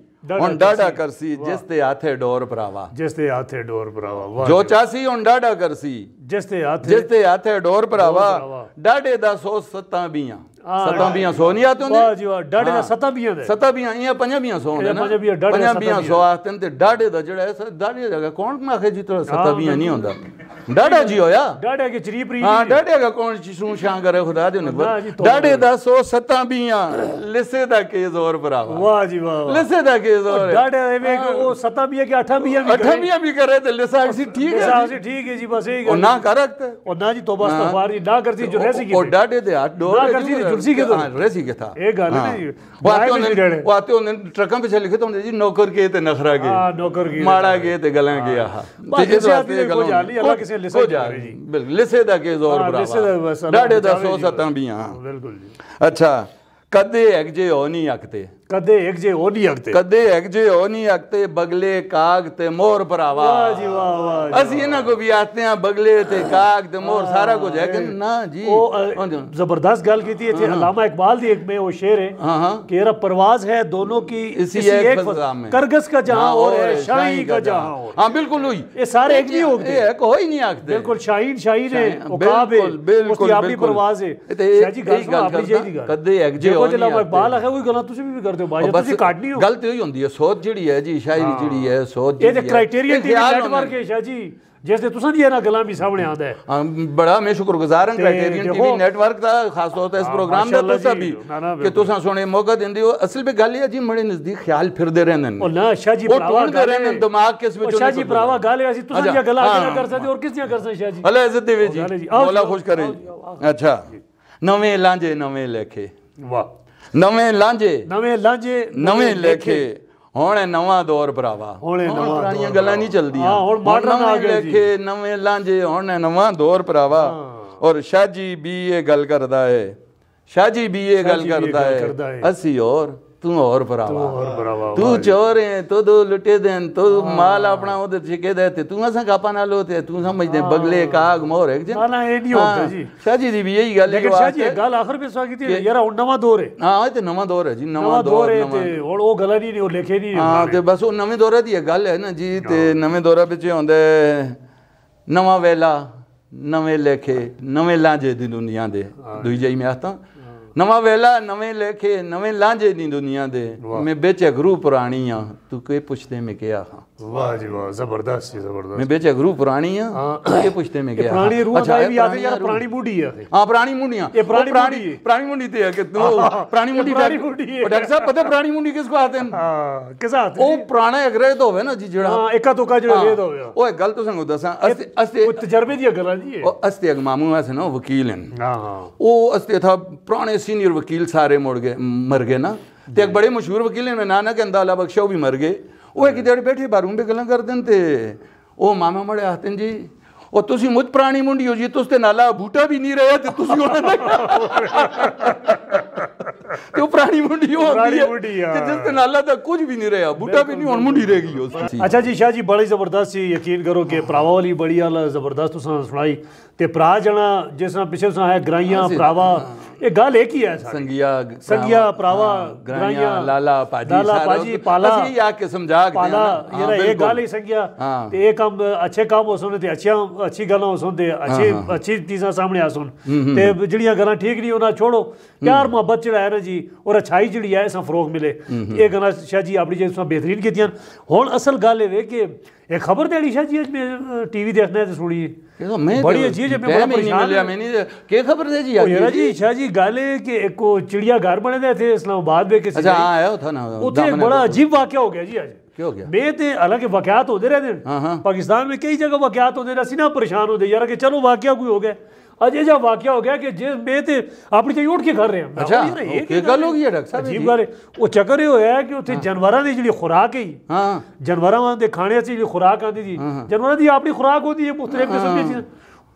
ਹੁਣ ਡਾਡਾ ਕਰਸੀ ਜਿਸ ਤੇ ਹਾਥੇ ਡੋਰ ਭਰਾਵਾ ਜਿਸ ਤੇ ਹਾਥੇ ਡੋਰ ਭਰਾਵਾ ਵਾਹ ਜੋ ਚਾਸੀ ਹੁਣ ਡਾਡਾ ਕਰਸੀ ਜਿਸ ਤੇ ਹਾਥੇ ਜਿਸ ਤੇ ਹਾਥੇ ਡੋਰ ਭਰਾਵਾ ਡਾਡੇ ਦਾ ਸੋ ਸੱਤਾਂ ਬੀਆਂ ਸਤਾਂ 200 ਸੋ ਨਹੀਂ ਆਤੇ ਹੁੰਦੇ ਵਾਹ ਜੀ ਵਾਹ ਡਾਢੇ ਦਾ ਸਤਾਂ 200 ਦੇ ਸਤਾਂ 200 ਇਹਾਂ ਪੰਜਾਂ 200 ਸੋ ਹੁੰਦੇ ਨਾ ਪੰਜਾਂ 200 ਸੋ ਆ ਤੇ ਡਾਢੇ ਦਾ ਜਿਹੜਾ ਐਸਾ ਡਾਢੇ ਜਗਾ ਕੌਣ ਮਾਖੇ ਜੀ ਤੇ ਸਤਾਂ 200 ਨਹੀਂ ਹੁੰਦਾ ਡਾਢਾ ਜੀ ਹੋਇਆ ਡਾਢੇ ਕੇ ਚਰੀ ਪ੍ਰੀ ਹਾਂ ਡਾਢੇ ਦਾ ਕੌਣ ਚੀ ਸੂ ਸ਼ਾਂ ਕਰੇ ਖੁਦਾ ਦੇ ਉਹਨੇ ਡਾਢੇ ਦਾ ਸੋ ਸਤਾਂ 200 ਲਿਸੇ ਦਾ ਕੇ ਜ਼ੋਰ ਭਰਾਵਾ ਵਾਹ ਜੀ ਵਾਹ ਲਿਸੇ ਦਾ ਕੇ ਜ਼ੋਰ ਡਾਢੇ ਵੇ ਉਹ ਸਤਾਂ 200 ਕੇ ਅੱਠਾਂ 200 ਵੀ ਕਰੇ ਅੱਠਾਂ ਵੀ ਕਰੇ ਤੇ ਲਿਸਾ ਸੀ ਠੀਕ ਹੈ ਲਿਸਾ ਠੀਕ ਹੈ ਜੀ ਬਸ ਇਹ ਗੱਲ ਉਹ ਨਾ ਕਰਕਤ ਉਹ ਨਾ ਜੀ ਤੋਬਾ ਅਸਤਗਫਾਰ ਜੀ ਨਾ ਕਰਦੀ ਜੋ ਰਹਿ ਸੀ ਕੀ ਉਹ ਡਾਢੇ ਦੇ ਹੱਥ ਡੋਲ ਕਰਦੀ ਸੀਗੇ ਤਾਂ ਹਾਂ ਸੀਗੇ ਥਾ ਇਹ ਗੱਲ ਨਹੀਂ ਵਾਤੇ ਉਹਨੇ ਟਰੱਕਾਂ ਪਿੱਛੇ ਲਿਖੇ ਤਾਂ ਹੁੰਦੇ ਜੀ ਨੌਕਰ ਕੇ ਤੇ ਨਖਰਾ ਕੇ ਹਾਂ ਨੌਕਰ ਕੇ ਮਾੜਾ ਕੇ ਤੇ ਗਲਾਂ ਕੇ ਆਹ ਤੇ ਤੁਸੀਂ ਵਾਸਤੇ ਗੱਲ ਹੋ ਜਾਲੀ ਅੱਲਾ ਕਿਸੇ ਲਿਸੇ ਜਾ ਰਹੀ ਜੀ ਬਿਲਕੁਲ ਲਿਸੇ ਦਾ ਕੇ ਜ਼ੋਰ ਬਰਾਵਾ ਲਿਸੇ ਦਾ ਸੋਸਾ ਤਾਂ ਵੀ ਹਾਂ ਬਿਲਕੁਲ ਜੀ ਅੱਛਾ ਕਦੇ ਐਕ ਜੇ ਹੋ ਨਹੀਂ ਅਕਤੇ कदे एक जे ओ नहीं अगते कदे एक जे ओ नहीं अगते बगले काग ते मोर परावा वाह जी वाह वाह अस ये ना को भी आते हैं बगले ते काग ते मोर हाँ, सारा कुछ है ना जी ओ हाँ जबरदस्त गल की थी ये अलामा इकबाल दी एक में वो शेर है हां हाँ। कि रब परवाज है दोनों की इसी, एक फजा में करगस का जहां और शाही का जहां और बिल्कुल हुई ये सारे एक ही होते हैं एक नहीं अगते बिल्कुल शाहीन शाहीन है उकाब है बिल्कुल उसकी आपकी परवाज तो कर कदे एक जो अलामा इकबाल है वही गलत तुझे भी कर ਤੇ ਹੋ ਤੁਸੀਂ ਕੱਢ ਨਹੀਂ ਹੋ ਗਲਤ ਹੀ ਹੁੰਦੀ ਹੈ ਸੋਚ ਜਿਹੜੀ ਹੈ ਜੀ ਸ਼ਾਇਰੀ ਜਿਹੜੀ ਹੈ ਸੋਚ ਜਿਹੜੀ ਹੈ ਇਹ ਕ੍ਰਾਈਟੇਰੀਆ ਦੀ ਨੈਟਵਰਕ ਹੈ ਸ਼ਾਹ ਜੀ ਜਿਸ ਤੇ ਤੁਸੀਂ ਦੀ ਇਹਨਾਂ ਗੱਲਾਂ ਵੀ ਸਾਹਮਣੇ ਆਉਂਦਾ ਹੈ ਬੜਾ ਮੈਂ ਸ਼ੁਕਰਗੁਜ਼ਾਰ ਹਾਂ ਦੀ ਵੀ ਨੈਟਵਰਕ ਦਾ ਖਾਸ ਤੌਰ ਤੇ ਇਸ ਪ੍ਰੋਗਰਾਮ ਦਾ ਤੁਸੀਂ ਵੀ ਕਿ ਤੁਸੀਂ ਸੁਣੇ ਮੌਕਾ ਦਿੰਦੇ ਹੋ ਅਸਲ ਵਿੱਚ ਗੱਲ ਇਹ ਜੀ ਮੜੇ ਨਜ਼ਦੀਕ ਖਿਆਲ ਫਿਰਦੇ ਰਹਿੰਦੇ ਨੇ ਉਹ ਨਾ ਸ਼ਾਹ ਜੀ ਭਰਾਵਾ ਗੱਲ ਹੈ ਦਿਮਾਗ ਕਿਸ ਵਿੱਚ ਅਸ਼ਾ ਜੀ ਬਰਾਵਾ ਗੱਲ ਹੈ ਅਸੀਂ ਤੁਸੀਂ ਦੀਆਂ ਗੱਲਾਂ ਕਿਵੇਂ ਕਰ ਸਕਦੇ ਔਰ ਕਿਸ ਦੀਆਂ ਕਰ ਸਕਦੇ ਸ਼ਾਹ ਜੀ ਹਲੇ ਇੱਜ਼ਤ ਦੇਵੇ ਜੀ ਮੌਲਾ ਖੁਸ਼ ਕਰੇ ਅੱਛਾ ਨਵੇਂ ਲਾਂਝੇ ਨਵੇਂ ਲੇਖੇ ਵਾਹ ਨਵੇਂ ਲਾਂਝੇ ਨਵੇਂ ਲਾਂਝੇ ਨਵੇਂ ਲੇਖੇ ਹੁਣ ਇਹ ਨਵਾਂ ਦੌਰ ਭਰਾਵਾ ਹੁਣ ਪੁਰਾਣੀਆਂ ਗੱਲਾਂ ਨਹੀਂ ਚੱਲਦੀਆਂ ਹਾਂ ਹੁਣ ਮਾਡਰਨ ਆ ਗਏ ਜੀ ਲੇਖੇ ਨਵੇਂ ਲਾਂਝੇ ਹੁਣ ਇਹ ਨਵਾਂ ਦੌਰ ਭਰਾਵਾ ਔਰ ਸ਼ਾਹ ਜੀ ਵੀ ਇਹ ਗੱਲ ਕਰਦਾ ਹੈ ਸ਼ਾਹ ਜੀ ਵੀ ਇਹ ਗੱਲ ਕਰਦਾ ਹੈ ਅਸੀਂ ਔਰ ਤੂੰ ਹੋਰ ਭਰਾਵਾ ਤੂੰ ਹੋਰ ਭਰਾਵਾ ਤੂੰ ਚੋਰ ਹੈ ਤੂੰ ਦੋ ਲੁੱਟੇ ਦੇਨ ਤੂੰ ਮਾਲ ਆਪਣਾ ਉਹਦੇ ਠੇਕੇ ਦੇ ਤੇ ਤੂੰ ਅਸਾਂ ਕਾਪਾ ਨਾਲ ਤੇ ਤੂੰ ਸਮਝਦੇ ਬਗਲੇ ਕਾਗ ਮੋਰ ਹੈ ਜੀ ਨਾ ਨਾ ਇਹ ਨਹੀਂ ਹੁੰਦਾ ਜੀ ਸ਼ਾਹ ਜੀ ਦੀ ਵੀ ਇਹੀ ਗੱਲ ਹੈ ਲੇਕਿਨ ਸ਼ਾਹ ਜੀ ਗੱਲ ਆਖਰ ਵਿੱਚ ਸਵਾ ਕੀਤੀ ਯਾਰ ਉਹ ਨਵਾਂ ਦੌਰ ਹੈ ਹਾਂ ਇਹ ਤੇ ਨਵਾਂ ਦੌਰ ਹੈ ਜੀ ਨਵਾਂ ਦੌਰ ਹੈ ਤੇ ਹੁਣ ਉਹ ਗੱਲ ਨਹੀਂ ਉਹ ਲਿਖੇ ਨਹੀਂ ਹਾਂ ਤੇ ਬਸ ਉਹ ਨਵੇਂ ਦੌਰ ਦੀ ਗੱਲ ਹੈ ਨਾ ਜੀ ਤੇ ਨਵੇਂ ਦੌਰ ਵਿੱਚ ਆਉਂਦੇ ਨਵਾਂ ਵੇਲਾ ਨਵੇਂ ਲੇਖੇ ਨਵੇਂ ਲਾਂਜੇ ਦੀ ਦੁਨੀਆ ਦੇ ਦੂਜੇ ਮੈਂ ਆਤਾ ਨਵਾਂ ਵੇਲਾ ਨਵੇਂ ਲੇਖੇ ਨਵੇਂ ਲਾਂਝੇ ਦੀ ਦੁਨੀਆ ਦੇ ਮੈਂ ਵਿੱਚ ਅਗਰੂ ਪੁਰਾਣੀ ਆ ਤੂੰ ਕੀ ਪੁੱਛਦੇ ਮੈਂ ਕਿਹਾ ਹਾਂ ਵਾਹ ਜੀ ਵਾਹ ਜ਼ਬਰਦਸਤ ਜੀ ਜ਼ਬਰਦਸਤ ਮੈਂ ਬੇਚਾ ਗਰੂ ਪੁਰਾਣੀ ਆ ਇਹ ਪੁੱਛਦੇ ਮੈਂ ਗਿਆ ਪੁਰਾਣੀ ਰੂਹ ਆ ਵੀ ਆਦੇ ਯਾਰ ਪੁਰਾਣੀ ਬੁੱਢੀ ਆ ਹਾਂ ਪੁਰਾਣੀ ਮੁੰਡੀਆਂ ਇਹ ਪੁਰਾਣੀ ਮੁੰਡੀ ਪੁਰਾਣੀ ਮੁੰਡੀ ਤੇ ਆ ਕਿ ਤੂੰ ਪੁਰਾਣੀ ਮੁੰਡੀ ਤੇ ਡਾਕਟਰ ਸਾਹਿਬ ਪਤਾ ਪੁਰਾਣੀ ਮੁੰਡੀ ਕਿਸ ਕੋ ਆਦੇ ਹਨ ਹਾਂ ਕਿਸ ਆਦੇ ਉਹ ਪੁਰਾਣਾ ਅਗਰੇਦ ਹੋਵੇ ਨਾ ਜੀ ਜਿਹੜਾ ਹਾਂ ਇੱਕਾ ਤੋਕਾ ਜਿਹੜਾ ਰੇਦ ਹੋਵੇ ਉਹ ਇੱਕ ਗੱਲ ਤੁਸੀਂ ਦੱਸਾਂ ਅਸੀਂ ਅਸੀਂ ਉਹ ਤਜਰਬੇ ਦੀ ਗੱਲਾਂ ਜੀ ਉਹ ਅਸਤੇ ਅਗਮਾਮੂ ਐਸੇ ਨਾ ਵਕੀਲ ਹਨ ਹਾਂ ਹਾਂ ਉਹ ਅਸਤੇ ਥਾ ਪੁਰਾਣੇ ਸੀਨੀਅਰ ਵਕੀਲ ਸਾਰੇ ਮੁੜ ਗਏ ਮਰ ਗਏ ਨਾ ਤੇ ਇੱਕ ਬੜੇ ਮਸ਼ਹੂਰ ਵਕੀਲ ਨੇ ਨਾਨਾ ਕੇ ਨਾ ਬਖਸ਼ਾ ਉਹ ਵੀ ਮਰ ਗਏ ਉਹ ਇੱਕ ਦਿਹਾੜੀ ਬੈਠੇ ਬਾਰੂ ਦੇ ਗੱਲਾਂ ਕਰਦੇ ਨੇ ਤੇ ਉਹ ਮਾਮਾ ਮੜੇ ਆਤਨ ਜੀ ਉਹ ਤੁਸੀਂ ਮੁੱਝ ਪ੍ਰਾਣੀ ਮੁੰਡੀ ਹੋ ਜੀ ਤੁਸੀਂ ਤੇ ਨਾਲਾ ਬੂਟਾ ਵੀ ਨਹੀਂ ਰਿਹਾ ਤੇ ਤੁਸੀਂ ਉਹਨਾਂ ਨੇ ਤੇ ਉਹ ਪ੍ਰਾਣੀ ਮੁੰਡੀ ਹੋ ਗਈ ਹੈ ਤੇ ਜਿਸ ਤੇ ਨਾਲਾ ਤਾਂ ਕੁਝ ਵੀ ਨਹੀਂ ਰਿਹਾ ਬੂਟਾ ਵੀ ਨਹੀਂ ਹੁਣ ਮੁੰਡੀ ਰਹਿ ਗਈ ਉਸ ਅੱਛਾ ਜੀ ਸ਼ਾਹ ਜੀ ਬੜੀ ਜ਼ਬਰਦਸਤ ਸੀ ਯਕੀਨ ਕਰੋ ਕਿ ਭਰਾਵਾ ਵਾਲੀ ਬੜੀ ਆਲਾ ਜ਼ਬਰਦਸਤ ਤੁਸੀਂ ਸੁਣਾਈ ਤੇ ਭਰਾ ਜਣਾ ਜਿਸ ਨਾਲ ਪਿਛੇ ਸੁਣਾ ਹੈ ਗਰਾਈਆਂ ਭਰਾਵਾ ਇਹ ਗੱਲ ਇੱਕ ਹੀ ਹੈ ਸਾਡੀ ਸੰਗਿਆ ਸੰਗਿਆ ਭਰਾਵਾ ਗਰਾਈਆਂ ਲਾਲਾ ਪਾਜੀ ਲਾਲਾ ਪਾਜੀ ਪਾਲਾ ਅਸੀਂ ਆ ਕੇ ਸਮਝਾ ਕੇ ਪਾਲਾ ਇਹ ਇਹ ਗੱਲ ਹੀ ਸੰਗਿਆ ਤੇ ਇਹ ਕੰਮ ਅੱਛੇ ਕੰਮ ਹੋ ਸੁਣਦੇ ਤੇ ਅੱਛੀਆਂ ਅੱਛੀ ਗੱਲਾਂ ਹੋ ਸੁਣਦੇ ਅੱਛੇ ਅੱਛੀ ਚੀਜ਼ਾਂ ਸਾਹਮਣੇ ਆ ਸੁਣ ਤੇ ਜਿਹੜੀਆਂ ਗੱਲਾਂ ਠੀਕ ਨਹੀਂ ਉਹਨਾਂ ਛੋੜੋ ਪਿਆਰ ਮੁਹੱਬਤ ਜਿਹੜਾ ਹੈ ਨਾ ਜੀ ਔਰ ਅਛਾਈ ਜਿਹੜੀ ਹੈ ਇਸਾਂ ਫਰੋਗ ਮਿਲੇ ਇਹ ਗੱਲਾਂ ਸ਼ਾਹ ਜੀ ਆਪਣੀ ਜੇ ਤੁਸੀਂ ਬਿਹਤਰੀਨ ਕੀਤੀਆਂ ਹੁਣ ਅਸਲ ਗੱਲ ਇਹ ਵੇ ਕਿ ਇਹ ਖਬਰ ਤੇੜੀ ਸ਼ਾਹ ਜੀ ਅੱਜ ਮੈਂ ਟੀਵੀ ਦੇਖਦਾ ਤੇ ਸੁਣੀ ਇਹ ਤਾਂ ਮੈਂ ਬੜੀ ਅਜੀਬ ਜਿਹੀ ਮੈਂ ਬੜਾ ਪਰੇਸ਼ਾਨ ਮਿਲਿਆ ਮੈਂ ਨਹੀਂ ਕੀ ਖਬਰ ਦੇ ਜੀ ਆਈ ਜੀ ਸ਼ਾਹ ਜੀ ਗੱਲ ਇਹ ਕਿ ਇੱਕ ਚਿੜੀਆ ਘਰ ਬਣੇ ਦੇ ਇੱਥੇ ਇਸਲਾਮਾਬਾਦ ਦੇ ਕਿਸੇ ਅੱਛਾ ਹਾਂ ਆਇਆ ਉਥਾ ਨਾ ਉਥੇ ਬੜਾ ਅਜੀਬ ਵਾਕਿਆ ਹੋ ਗਿਆ ਜੀ ਅੱਜ ਕੀ ਹੋ ਗਿਆ ਮੈਂ ਤੇ ਹਾਲਾਂਕਿ ਵਾਕਿਆਤ ਹੋਦੇ ਰਹੇ ਦੇ ਪਾਕਿਸਤਾਨ ਵਿੱਚ ਕਈ ਜਗ੍ਹਾ ਵਾਕਿਆਤ ਹੋਦੇ ਰਹੇ ਸੀ ਨਾ ਪਰੇਸ਼ਾਨ ਹੋਦੇ ਯਾਰ ਕਿ ਚਲੋ ਵਾਕਿਆ ਕੋਈ ਹੋ ਗਿਆ ਅੱਜ ਇਹ ਜਾ ਵਾਕਿਆ ਹੋ ਗਿਆ ਕਿ ਜਿਸ ਬੇ ਤੇ ਆਪਣੀ ਚਾਹੀ ਉੱਠ ਕੇ ਕਰ ਰਹੇ ਹਾਂ ਅੱਛਾ ਇਹ ਗੱਲ ਹੋ ਗਈ ਹੈ ਡਾਕਟਰ ਸਾਹਿਬ ਅਜੀਬ ਗੱਲ ਉਹ ਚੱਕਰ ਇਹ ਹੋਇਆ ਕਿ ਉੱਥੇ ਜਾਨਵਰਾਂ ਦੀ ਜਿਹੜੀ ਖੁਰਾਕ ਹੈ ਹਾਂ ਜਾਨਵਰਾਂ ਦੇ ਖਾਣੇ 'ਚ ਜਿਹੜੀ ਖੁਰਾਕ ਆਉਂਦੀ ਜੀ ਜਾਨਵਰਾਂ ਦੀ ਆਪਣੀ ਖੁਰਾਕ ਹੁੰਦੀ ਹੈ ਮੁxtਲਿਫ ਕਿਸਮ ਦੀ ਚੀਜ਼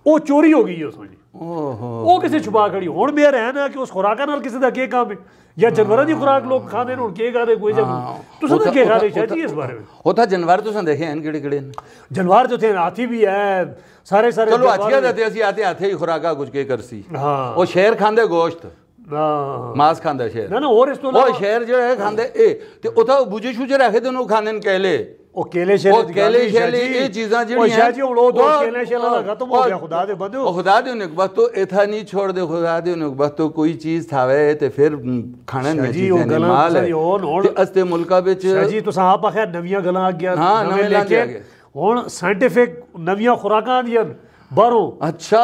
ਉਹ ਚੋਰੀ ਹੋ ਗਈ ਉਸ ਵੇਲੇ ਓਹੋ ਉਹ ਕਿਸੇ ਛੁਪਾ ਖੜੀ ਹੁਣ ਬੇਰ ਹੈ ਨਾ ਕਿ ਉਸ ਖੁਰਾਕਾਂ ਨਾਲ ਕਿਸੇ ਦਾ ਕੀ ਕੰਮ ਹੈ ਜਾਂ ਜਨਵਰਾਂ ਦੀ ਖੁਰਾਕ ਲੋਕ ਖਾਂਦੇ ਨੇ ਹੁਣ ਕੀ ਕਰਦੇ ਕੋਈ ਜਾਂ ਤੁਸੀਂ ਤਾਂ ਕੀ ਕਰਦੇ ਸ਼ਾਹ ਜੀ ਇਸ ਬਾਰੇ ਵਿੱਚ ਉਹ ਤਾਂ ਜਨਵਰ ਤੁਸੀਂ ਦੇਖੇ ਹਨ ਕਿਹੜੇ ਕਿਹੜੇ ਜਨਵਰ ਜੋ ਤੇ ਹਾਥੀ ਵੀ ਹੈ ਸਾਰੇ ਸਾਰੇ ਚਲੋ ਹਾਥੀਆਂ ਦਾ ਤੇ ਅਸੀਂ ਆਤੇ ਹਾਥੇ ਹੀ ਖੁਰਾਕਾਂ ਕੁਝ ਕੇ ਕਰਸੀ ਹਾਂ ਉਹ ਸ਼ੇਰ ਖਾਂਦੇ ਗੋਸ਼ਤ ਨਾ ਮਾਸ ਖਾਂਦਾ ਸ਼ੇਰ ਨਾ ਨਾ ਹੋਰ ਇਸ ਤੋਂ ਉਹ ਸ਼ੇਰ ਜਿਹੜਾ ਹੈ ਖਾਂਦੇ ਇਹ ਤੇ ਉਥਾ ਬੁਝੇ ਸ਼ੁਝੇ ਰੱਖਦੇ ਉਹਨੂੰ ਖਾਂਦੇ ਨੇ ਕਹਿਲੇ ਉਹ ਕੇਲੇ ਸ਼ੇਲੇ ਉਹ ਕੇਲੇ ਸ਼ੇਲੇ ਇਹ ਚੀਜ਼ਾਂ ਜਿਹੜੀਆਂ ਉਹ ਜੀ ਉਹ ਉਹ ਦੋ ਕੇਲੇ ਸ਼ੇਲੇ ਦਾ ਖਤਮ ਹੋ ਗਿਆ ਖੁਦਾ ਦੇ ਬੰਦੇ ਖੁਦਾ ਦੇ ਬਸ ਤੋ ਇਥਾ ਨਹੀਂ ਛੋੜ ਦੇ ਖੁਦਾ ਦੇ ਬਸ ਤੋ ਕੋਈ ਚੀਜ਼ ਥਾਵੇ ਤੇ ਫਿਰ ਖਾਣਨ ਉਹ ਚੀਜ਼ਾਂ ਸਹੀ ਹੋਣ ਤੇ ਅਸਤੇ ਮੁਲਕਾ ਵਿੱਚ ਜੀ ਤੁਸੀਂ ਆਪ ਆਖਿਆ ਨਵੀਆਂ ਗੱਲਾਂ ਆ ਗਿਆ ਨਵੇਂ ਲੈ ਕੇ ਹੁਣ ਸਾਇੰਟਿਫਿਕ ਨਵੀਆਂ ਖੁਰਾਕਾਂ ਆਂਦੀਆਂ ਬਾਹਰੋਂ ਅੱਛਾ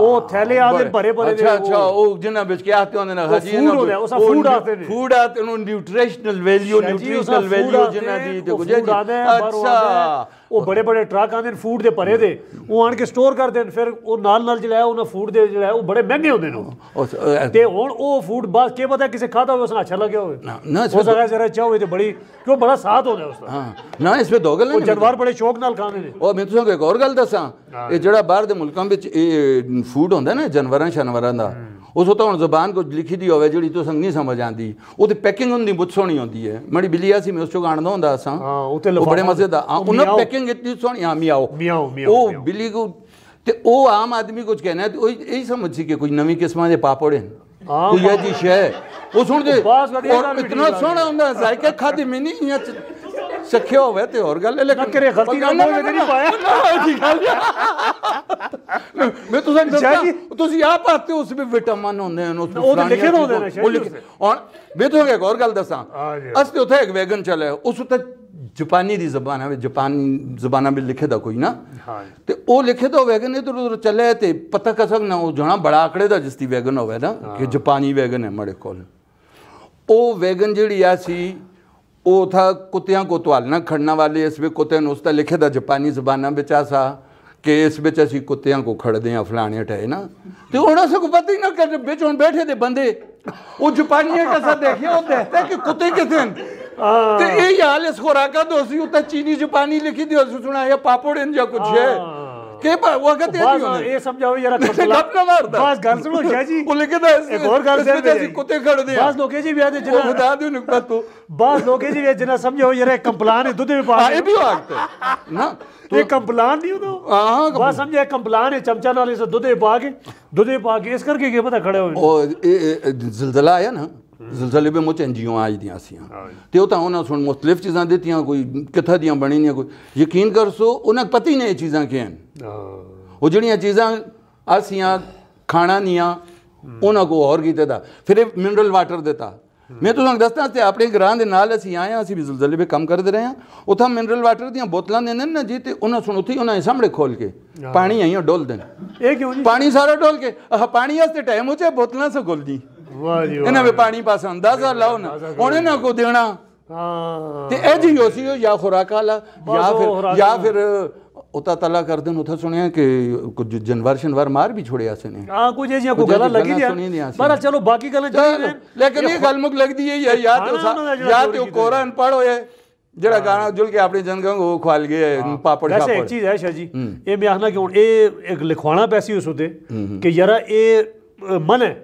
ਉਹ ਥੈਲੇ ਆਦੇ ਭਰੇ ਭਰੇ ਅੱਛਾ ਅੱਛਾ ਉਹ ਜਿੰਨਾ ਵਿੱਚ ਕੀ ਆਤੇ ਹੁੰਦੇ ਨੇ ਹਾਜੀ ਨਾ ਉਹ ਫੂਡ ਆਤੇ ਨੇ ਫੂਡ ਆਤੇ ਨੂੰ ਨਿਊਟ੍ਰੀਸ਼ਨਲ ਵੈਲਿਊ ਨਿਊਟ੍ਰੀਸ਼ਨਲ ਵੈਲਿਊ ਜਿੰਨਾ ਦੀ ਤੇ ਕੁਝ ਅੱਛਾ ਉਹ ਬੜੇ ਬੜੇ ਟਰੱਕ ਆਂਦੇ ਨੇ ਫੂਡ ਦੇ ਭਰੇ ਦੇ ਉਹ ਆਣ ਕੇ ਸਟੋਰ ਕਰਦੇ ਨੇ ਫਿਰ ਉਹ ਨਾਲ ਨਾਲ ਜਿਹੜਾ ਉਹਨਾਂ ਫੂਡ ਦੇ ਜਿਹੜਾ ਉਹ ਬੜੇ ਮਹਿੰਗੇ ਹੁੰਦੇ ਨੇ ਤੇ ਹੁਣ ਉਹ ਫੂਡ ਬਾਅਦ ਕੀ ਪਤਾ ਕਿਸੇ ਖਾਦਾ ਹੋਵੇ ਉਸ ਨਾਲ ਅੱਛਾ ਲੱਗਿਆ ਹੋਵੇ ਨਾ ਉਹ ਜਗ੍ਹਾ ਜਰਾ ਚਾਹ ਹੋਵੇ ਤੇ ਬੜੀ ਕਿਉਂ ਬੜਾ ਸਾਥ ਹੋ ਗਿਆ ਉਸ ਦਾ ਹਾਂ ਨਾ ਇਸ ਵਿੱਚ ਦੋ ਗੱਲਾਂ ਉਹ ਜਨਵਾਰ ਬੜੇ ਸ਼ੌਕ ਨਾਲ ਖਾਂਦੇ ਨੇ ਉਹ ਮੈਂ ਤੁਹਾਨੂੰ ਇੱਕ ਹੋਰ ਗੱਲ ਦੱਸਾਂ ਇਹ ਜਿਹੜਾ ਬਾਹਰ ਦੇ ਮੁਲਕਾਂ ਵਿੱਚ ਇਹ ਫੂਡ ਹੁੰਦਾ ਨਾ ਜਨਵਰਾਂ ਸ਼ਾਨਵਰਾਂ ਦਾ ਉਸ ਤਾਂ ਹੁਣ ਜ਼ੁਬਾਨ ਕੁਝ ਲਿਖੀ ਦੀ ਹੋਵੇ ਜਿਹੜੀ ਤੁਸੀਂ ਨਹੀਂ ਸਮਝ ਆਂਦੀ ਉਹਦੀ ਪੈਕਿੰਗ ਹੁੰਦੀ ਬਹੁਤ ਸੋਹਣੀ ਹੁੰਦੀ ਹੈ ਮੜੀ ਬਿਲੀਆ ਸੀ ਮੈਂ ਉਸ ਚੋਂ ਗਾਣਦਾ ਹੁੰਦਾ ਅਸਾਂ ਹਾਂ ਉਹ ਤੇ ਬੜੇ ਮਜ਼ੇ ਦਾ ਉਹਨਾਂ ਪੈਕਿੰਗ ਇਤਨੀ ਸੋਹਣੀ ਆ ਮਿਆਓ ਉਹ ਬਿੱਲੀ ਕੋ ਤੇ ਉਹ ਆਮ ਆਦਮੀ ਕੁਝ ਕਹਿਣਾ ਤੇ ਉਹ ਇਹ ਸਮਝ ਸੀ ਕਿ ਕੋਈ ਨਵੀਂ ਕਿਸਮਾਂ ਦੇ ਪਾਪੜੇ ਹਨ ਕੋਈ ਇਹ ਜੀ ਸ਼ੈ ਉਹ ਸੁਣਦੇ ਔਰ ਇਤਨਾ ਸੋਹਣਾ ਹੁੰਦਾ ਜ਼ਾਇਕਾ ਖਾਦੀ ਮੈਂ ਨਹੀਂ ਸਿੱਖਿਆ ਹੋਵੇ ਤੇ ਹੋਰ ਗੱਲ ਲੇਕਿਨ ਕਰੇ ਗਲਤੀ ਨਾਲ ਤੇ ਨਹੀਂ ਪਾਇਆ ਦੀ ਗੱਲ ਮੈਂ ਤੁਹਾਨੂੰ ਦੱਸਾਂ ਤੁਸੀਂ ਆਹ ਪਾਤੇ ਉਸ ਵਿੱਚ ਵਿਟਾਮਿਨ ਹੁੰਦੇ ਨੇ ਉਸ ਉਹ ਲਿਖੇ ਹੁੰਦੇ ਨੇ ਉਹ ਲਿਖੇ ਹੁਣ ਮੈਂ ਤੁਹਾਨੂੰ ਇੱਕ ਹੋਰ ਗੱਲ ਦੱਸਾਂ ਅਸ ਤੇ ਉੱਥੇ ਇੱਕ ਵੈਗਨ ਚੱਲਿਆ ਉਸ ਉੱਤੇ ਜਾਪਾਨੀ ਦੀ ਜ਼ਬਾਨ ਹੈ ਜਾਪਾਨੀ ਜ਼ਬਾਨਾਂ ਵਿੱਚ ਲਿਖੇ ਦਾ ਕੋਈ ਨਾ ਹਾਂ ਤੇ ਉਹ ਲਿਖੇ ਦਾ ਵੈਗਨ ਇਧਰ ਉਧਰ ਚੱਲੇ ਤੇ ਪਤਾ ਕਸਕ ਨਾ ਉਹ ਜਣਾ ਬੜਾ ਆਕੜੇ ਦਾ ਜਿਸ ਵੈਗਨ ਹੋਵੇ ਨਾ ਕਿ ਜਾਪਾਨੀ ਵੈਗਨ ਹੈ ਮੜੇ ਕੋਲ ਉਹ ਵੈਗਨ ਜਿਹੜੀ ਆ ਸੀ ਉਹ ਥਾ ਕੁੱਤਿਆਂ ਕੋ ਤਵਾਲਣਾ ਖੜਨਾ ਵਾਲੇ ਇਸ ਵਿੱਚ ਕੁੱਤੇ ਨੂੰ ਉਸ ਦਾ ਲਿਖੇ ਦਾ ਜਪਾਨੀ ਜ਼ਬਾਨਾਂ ਵਿੱਚ ਆਸਾ ਕਿ ਇਸ ਵਿੱਚ ਅਸੀਂ ਕੁੱਤਿਆਂ ਕੋ ਖੜਦੇ ਆ ਫਲਾਣੇ ਠਾਏ ਨਾ ਤੇ ਉਹਨਾਂ ਸੇ ਕੋ ਪਤਾ ਹੀ ਨਾ ਕਿ ਵਿੱਚ ਹੁਣ ਬੈਠੇ ਦੇ ਬੰਦੇ ਉਹ ਜਾਪਾਨੀਆਂ ਕਸਾ ਦੇਖਿਆ ਉਹ ਦੇਖਦਾ ਕਿ ਕੁੱਤੇ ਕਿਥੇ ਹਨ ਤੇ ਇਹ ਹਾਲ ਇਸ ਖੁਰਾਕਾ ਦੋਸੀ ਉੱਤੇ ਚੀਨੀ ਜਪਾਨੀ ਲਿਖੀ ਦੀ ਸੁਣਾਇਆ ਪਾਪੜ ਇਹ ਜਾਂ ਕੁਝ ਹੈ ਕਿ ਭਾਈ ਉਹ ਅਗਾ ਤੇਰੀ ਹੀ ਇਹ ਸਮਝਾਓ ਯਾਰ ਗੱਪ ਨਾ ਮਾਰਦਾ ਬਸ ਗੱਲ ਸੁਣੋ ਸ਼ਾਹ ਜੀ ਉਹ ਲਿਖਦਾ ਇੱਕ ਹੋਰ ਗੱਲ ਸੇ ਅਸੀਂ ਕੁੱਤੇ ਖੜਦੇ ਬਸ ਲੋਕੇ ਜੀ ਵਿਆਹ ਦੇ ਜਿਹਨਾਂ ਖੁਦਾ ਦੀ ਨੁਕਤਾ ਤੋਂ ਬਸ ਲੋਕੇ ਜੀ ਵਿਆਹ ਜਿਹਨਾਂ ਸਮਝਾਓ ਯਾਰ ਇਹ ਕੰਪਲਾਨ ਦੁੱਧ ਵੀ ਪਾ ਇਹ ਵੀ ਆਗਤ ਨਾ ਇਹ ਕੰਪਲਾਨ ਨਹੀਂ ਉਹਦਾ ਹਾਂ ਬਸ ਸਮਝਿਆ ਕੰਪਲਾਨ ਹੈ ਚਮਚਾ ਨਾਲ ਇਸ ਦੁੱਧੇ ਪਾ ਕੇ ਦੁੱਧੇ ਪਾ ਕੇ ਇਸ ਕਰਕੇ ਕੀ ਪਤਾ ਖੜੇ ਹੋਏ ਉਹ ਇਹ ਜ਼ਲਜ਼ਲਾ ਆਇਆ ਨਾ ਜ਼ਲਜ਼ਲੇ ਵਿੱਚ ਮੁੱਚ ਐਨਜੀਓ ਆਈ ਦੀਆਂ ਸੀ ਤੇ ਉਹ ਤਾਂ ਉਹਨਾਂ ਸੁਣ ਮੁxtਲਿਫ ਚੀਜ਼ਾਂ ਦਿੱਤੀਆਂ ਕੋਈ ਕਿੱਥਾ ਦੀਆਂ ਬਣੀ ਨਹੀਂ ਕੋਈ ਯਕੀਨ ਕਰ ਸੋ ਉਹਨਾਂ ਪਤਾ ਹੀ ਨਹੀਂ ਇਹ ਚੀਜ਼ਾਂ ਕੀ ਹਨ ਉਹ ਜਿਹੜੀਆਂ ਚੀਜ਼ਾਂ ਅਸੀਂ ਖਾਣਾ ਨੀਆਂ ਉਹਨਾਂ ਕੋ ਹੋਰ ਕੀ ਦਿੱਤਾ ਫਿਰ ਮਿਨਰਲ ਵਾਟਰ ਦਿੱਤਾ ਮੈਂ ਤੁਹਾਨੂੰ ਦੱਸਦਾ ਤੇ ਆਪਣੇ ਘਰਾਂ ਦੇ ਨਾਲ ਅਸੀਂ ਆਏ ਆ ਅਸੀਂ ਵੀ ਜ਼ਲਜ਼ਲੇ ਵਿੱਚ ਕੰਮ ਕਰਦੇ ਰਹੇ ਆ ਉਥਾਂ ਮਿਨਰਲ ਵਾਟਰ ਦੀਆਂ ਬੋਤਲਾਂ ਦੇ ਨੇ ਨਾ ਜੀ ਤੇ ਉਹਨਾਂ ਸੁਣ ਉੱਥੇ ਉਹਨਾਂ ਦੇ ਸਾਹਮਣੇ ਖੋਲ ਕੇ ਪਾਣੀ ਆਈਆਂ ਡੋਲ ਦੇਣ ਇਹ ਕਿਉਂ ਜੀ ਪਾਣੀ ਸਾਰਾ ਡੋਲ ਕੇ ਆਹ ਪਾਣੀ ਵਾਸਤੇ ਟਾਈਮ ਹੋ ਚੇ ਬੋਤਲਾਂ ਸੋ ਗੋਲ ਜੀ ਵਾਹ ਜੀ ਇਹਨਾਂ ਵੀ ਪਾਣੀ ਪਾਸ ਹੁੰਦਾ ਸਾ ਲਾਉਣ ਹੁਣ ਇਹਨਾਂ ਕੋ ਦੇਣਾ ਹਾਂ ਤੇ ਇਹ ਜੀ ਹੋਸੀ ਜਾਂ ਖੁਰਾਕ ਆਲਾ ਜਾਂ ਫਿਰ ਜਾਂ ਫਿਰ ਉਤਾ ਤਲਾ ਕਰ ਦੇਣ ਉਥੇ ਸੁਣਿਆ ਕਿ ਕੁਝ ਜਨਵਰ ਸ਼ਨਵਰ ਮਾਰ ਵੀ ਛੋੜਿਆ ਸਨੇ ਹਾਂ ਕੁਝ ਇਹ ਜੀਆਂ ਕੋ ਗੱਲਾਂ ਲੱਗੀ ਜਾਂ ਪਰ ਚਲੋ ਬਾਕੀ ਗੱਲਾਂ ਜੀ ਲੇਕਿਨ ਇਹ ਗੱਲ ਮੁਕ ਲੱਗਦੀ ਹੈ ਯਾ ਤੇ ਯਾ ਤੇ ਕੋਰਾ ਪੜ ਹੋਏ ਜਿਹੜਾ ਗਾਣਾ ਜੁਲ ਕੇ ਆਪਣੀ ਜਨਗੰਗ ਉਹ ਖਵਾਲ ਗਿਆ ਪਾਪੜ ਪਾਪੜ ਵੈਸੇ ਇੱਕ ਚੀਜ਼ ਹੈ ਸ਼ਾ ਜੀ ਇਹ ਮੈਂ ਆਖਣਾ ਕਿ ਹੁਣ ਇਹ ਇੱਕ ਲਿਖਵਾਣਾ ਪੈਸੀ ਉਸ ਉਤੇ ਕਿ ਯਾਰਾ ਇਹ ਮਨ ਹੈ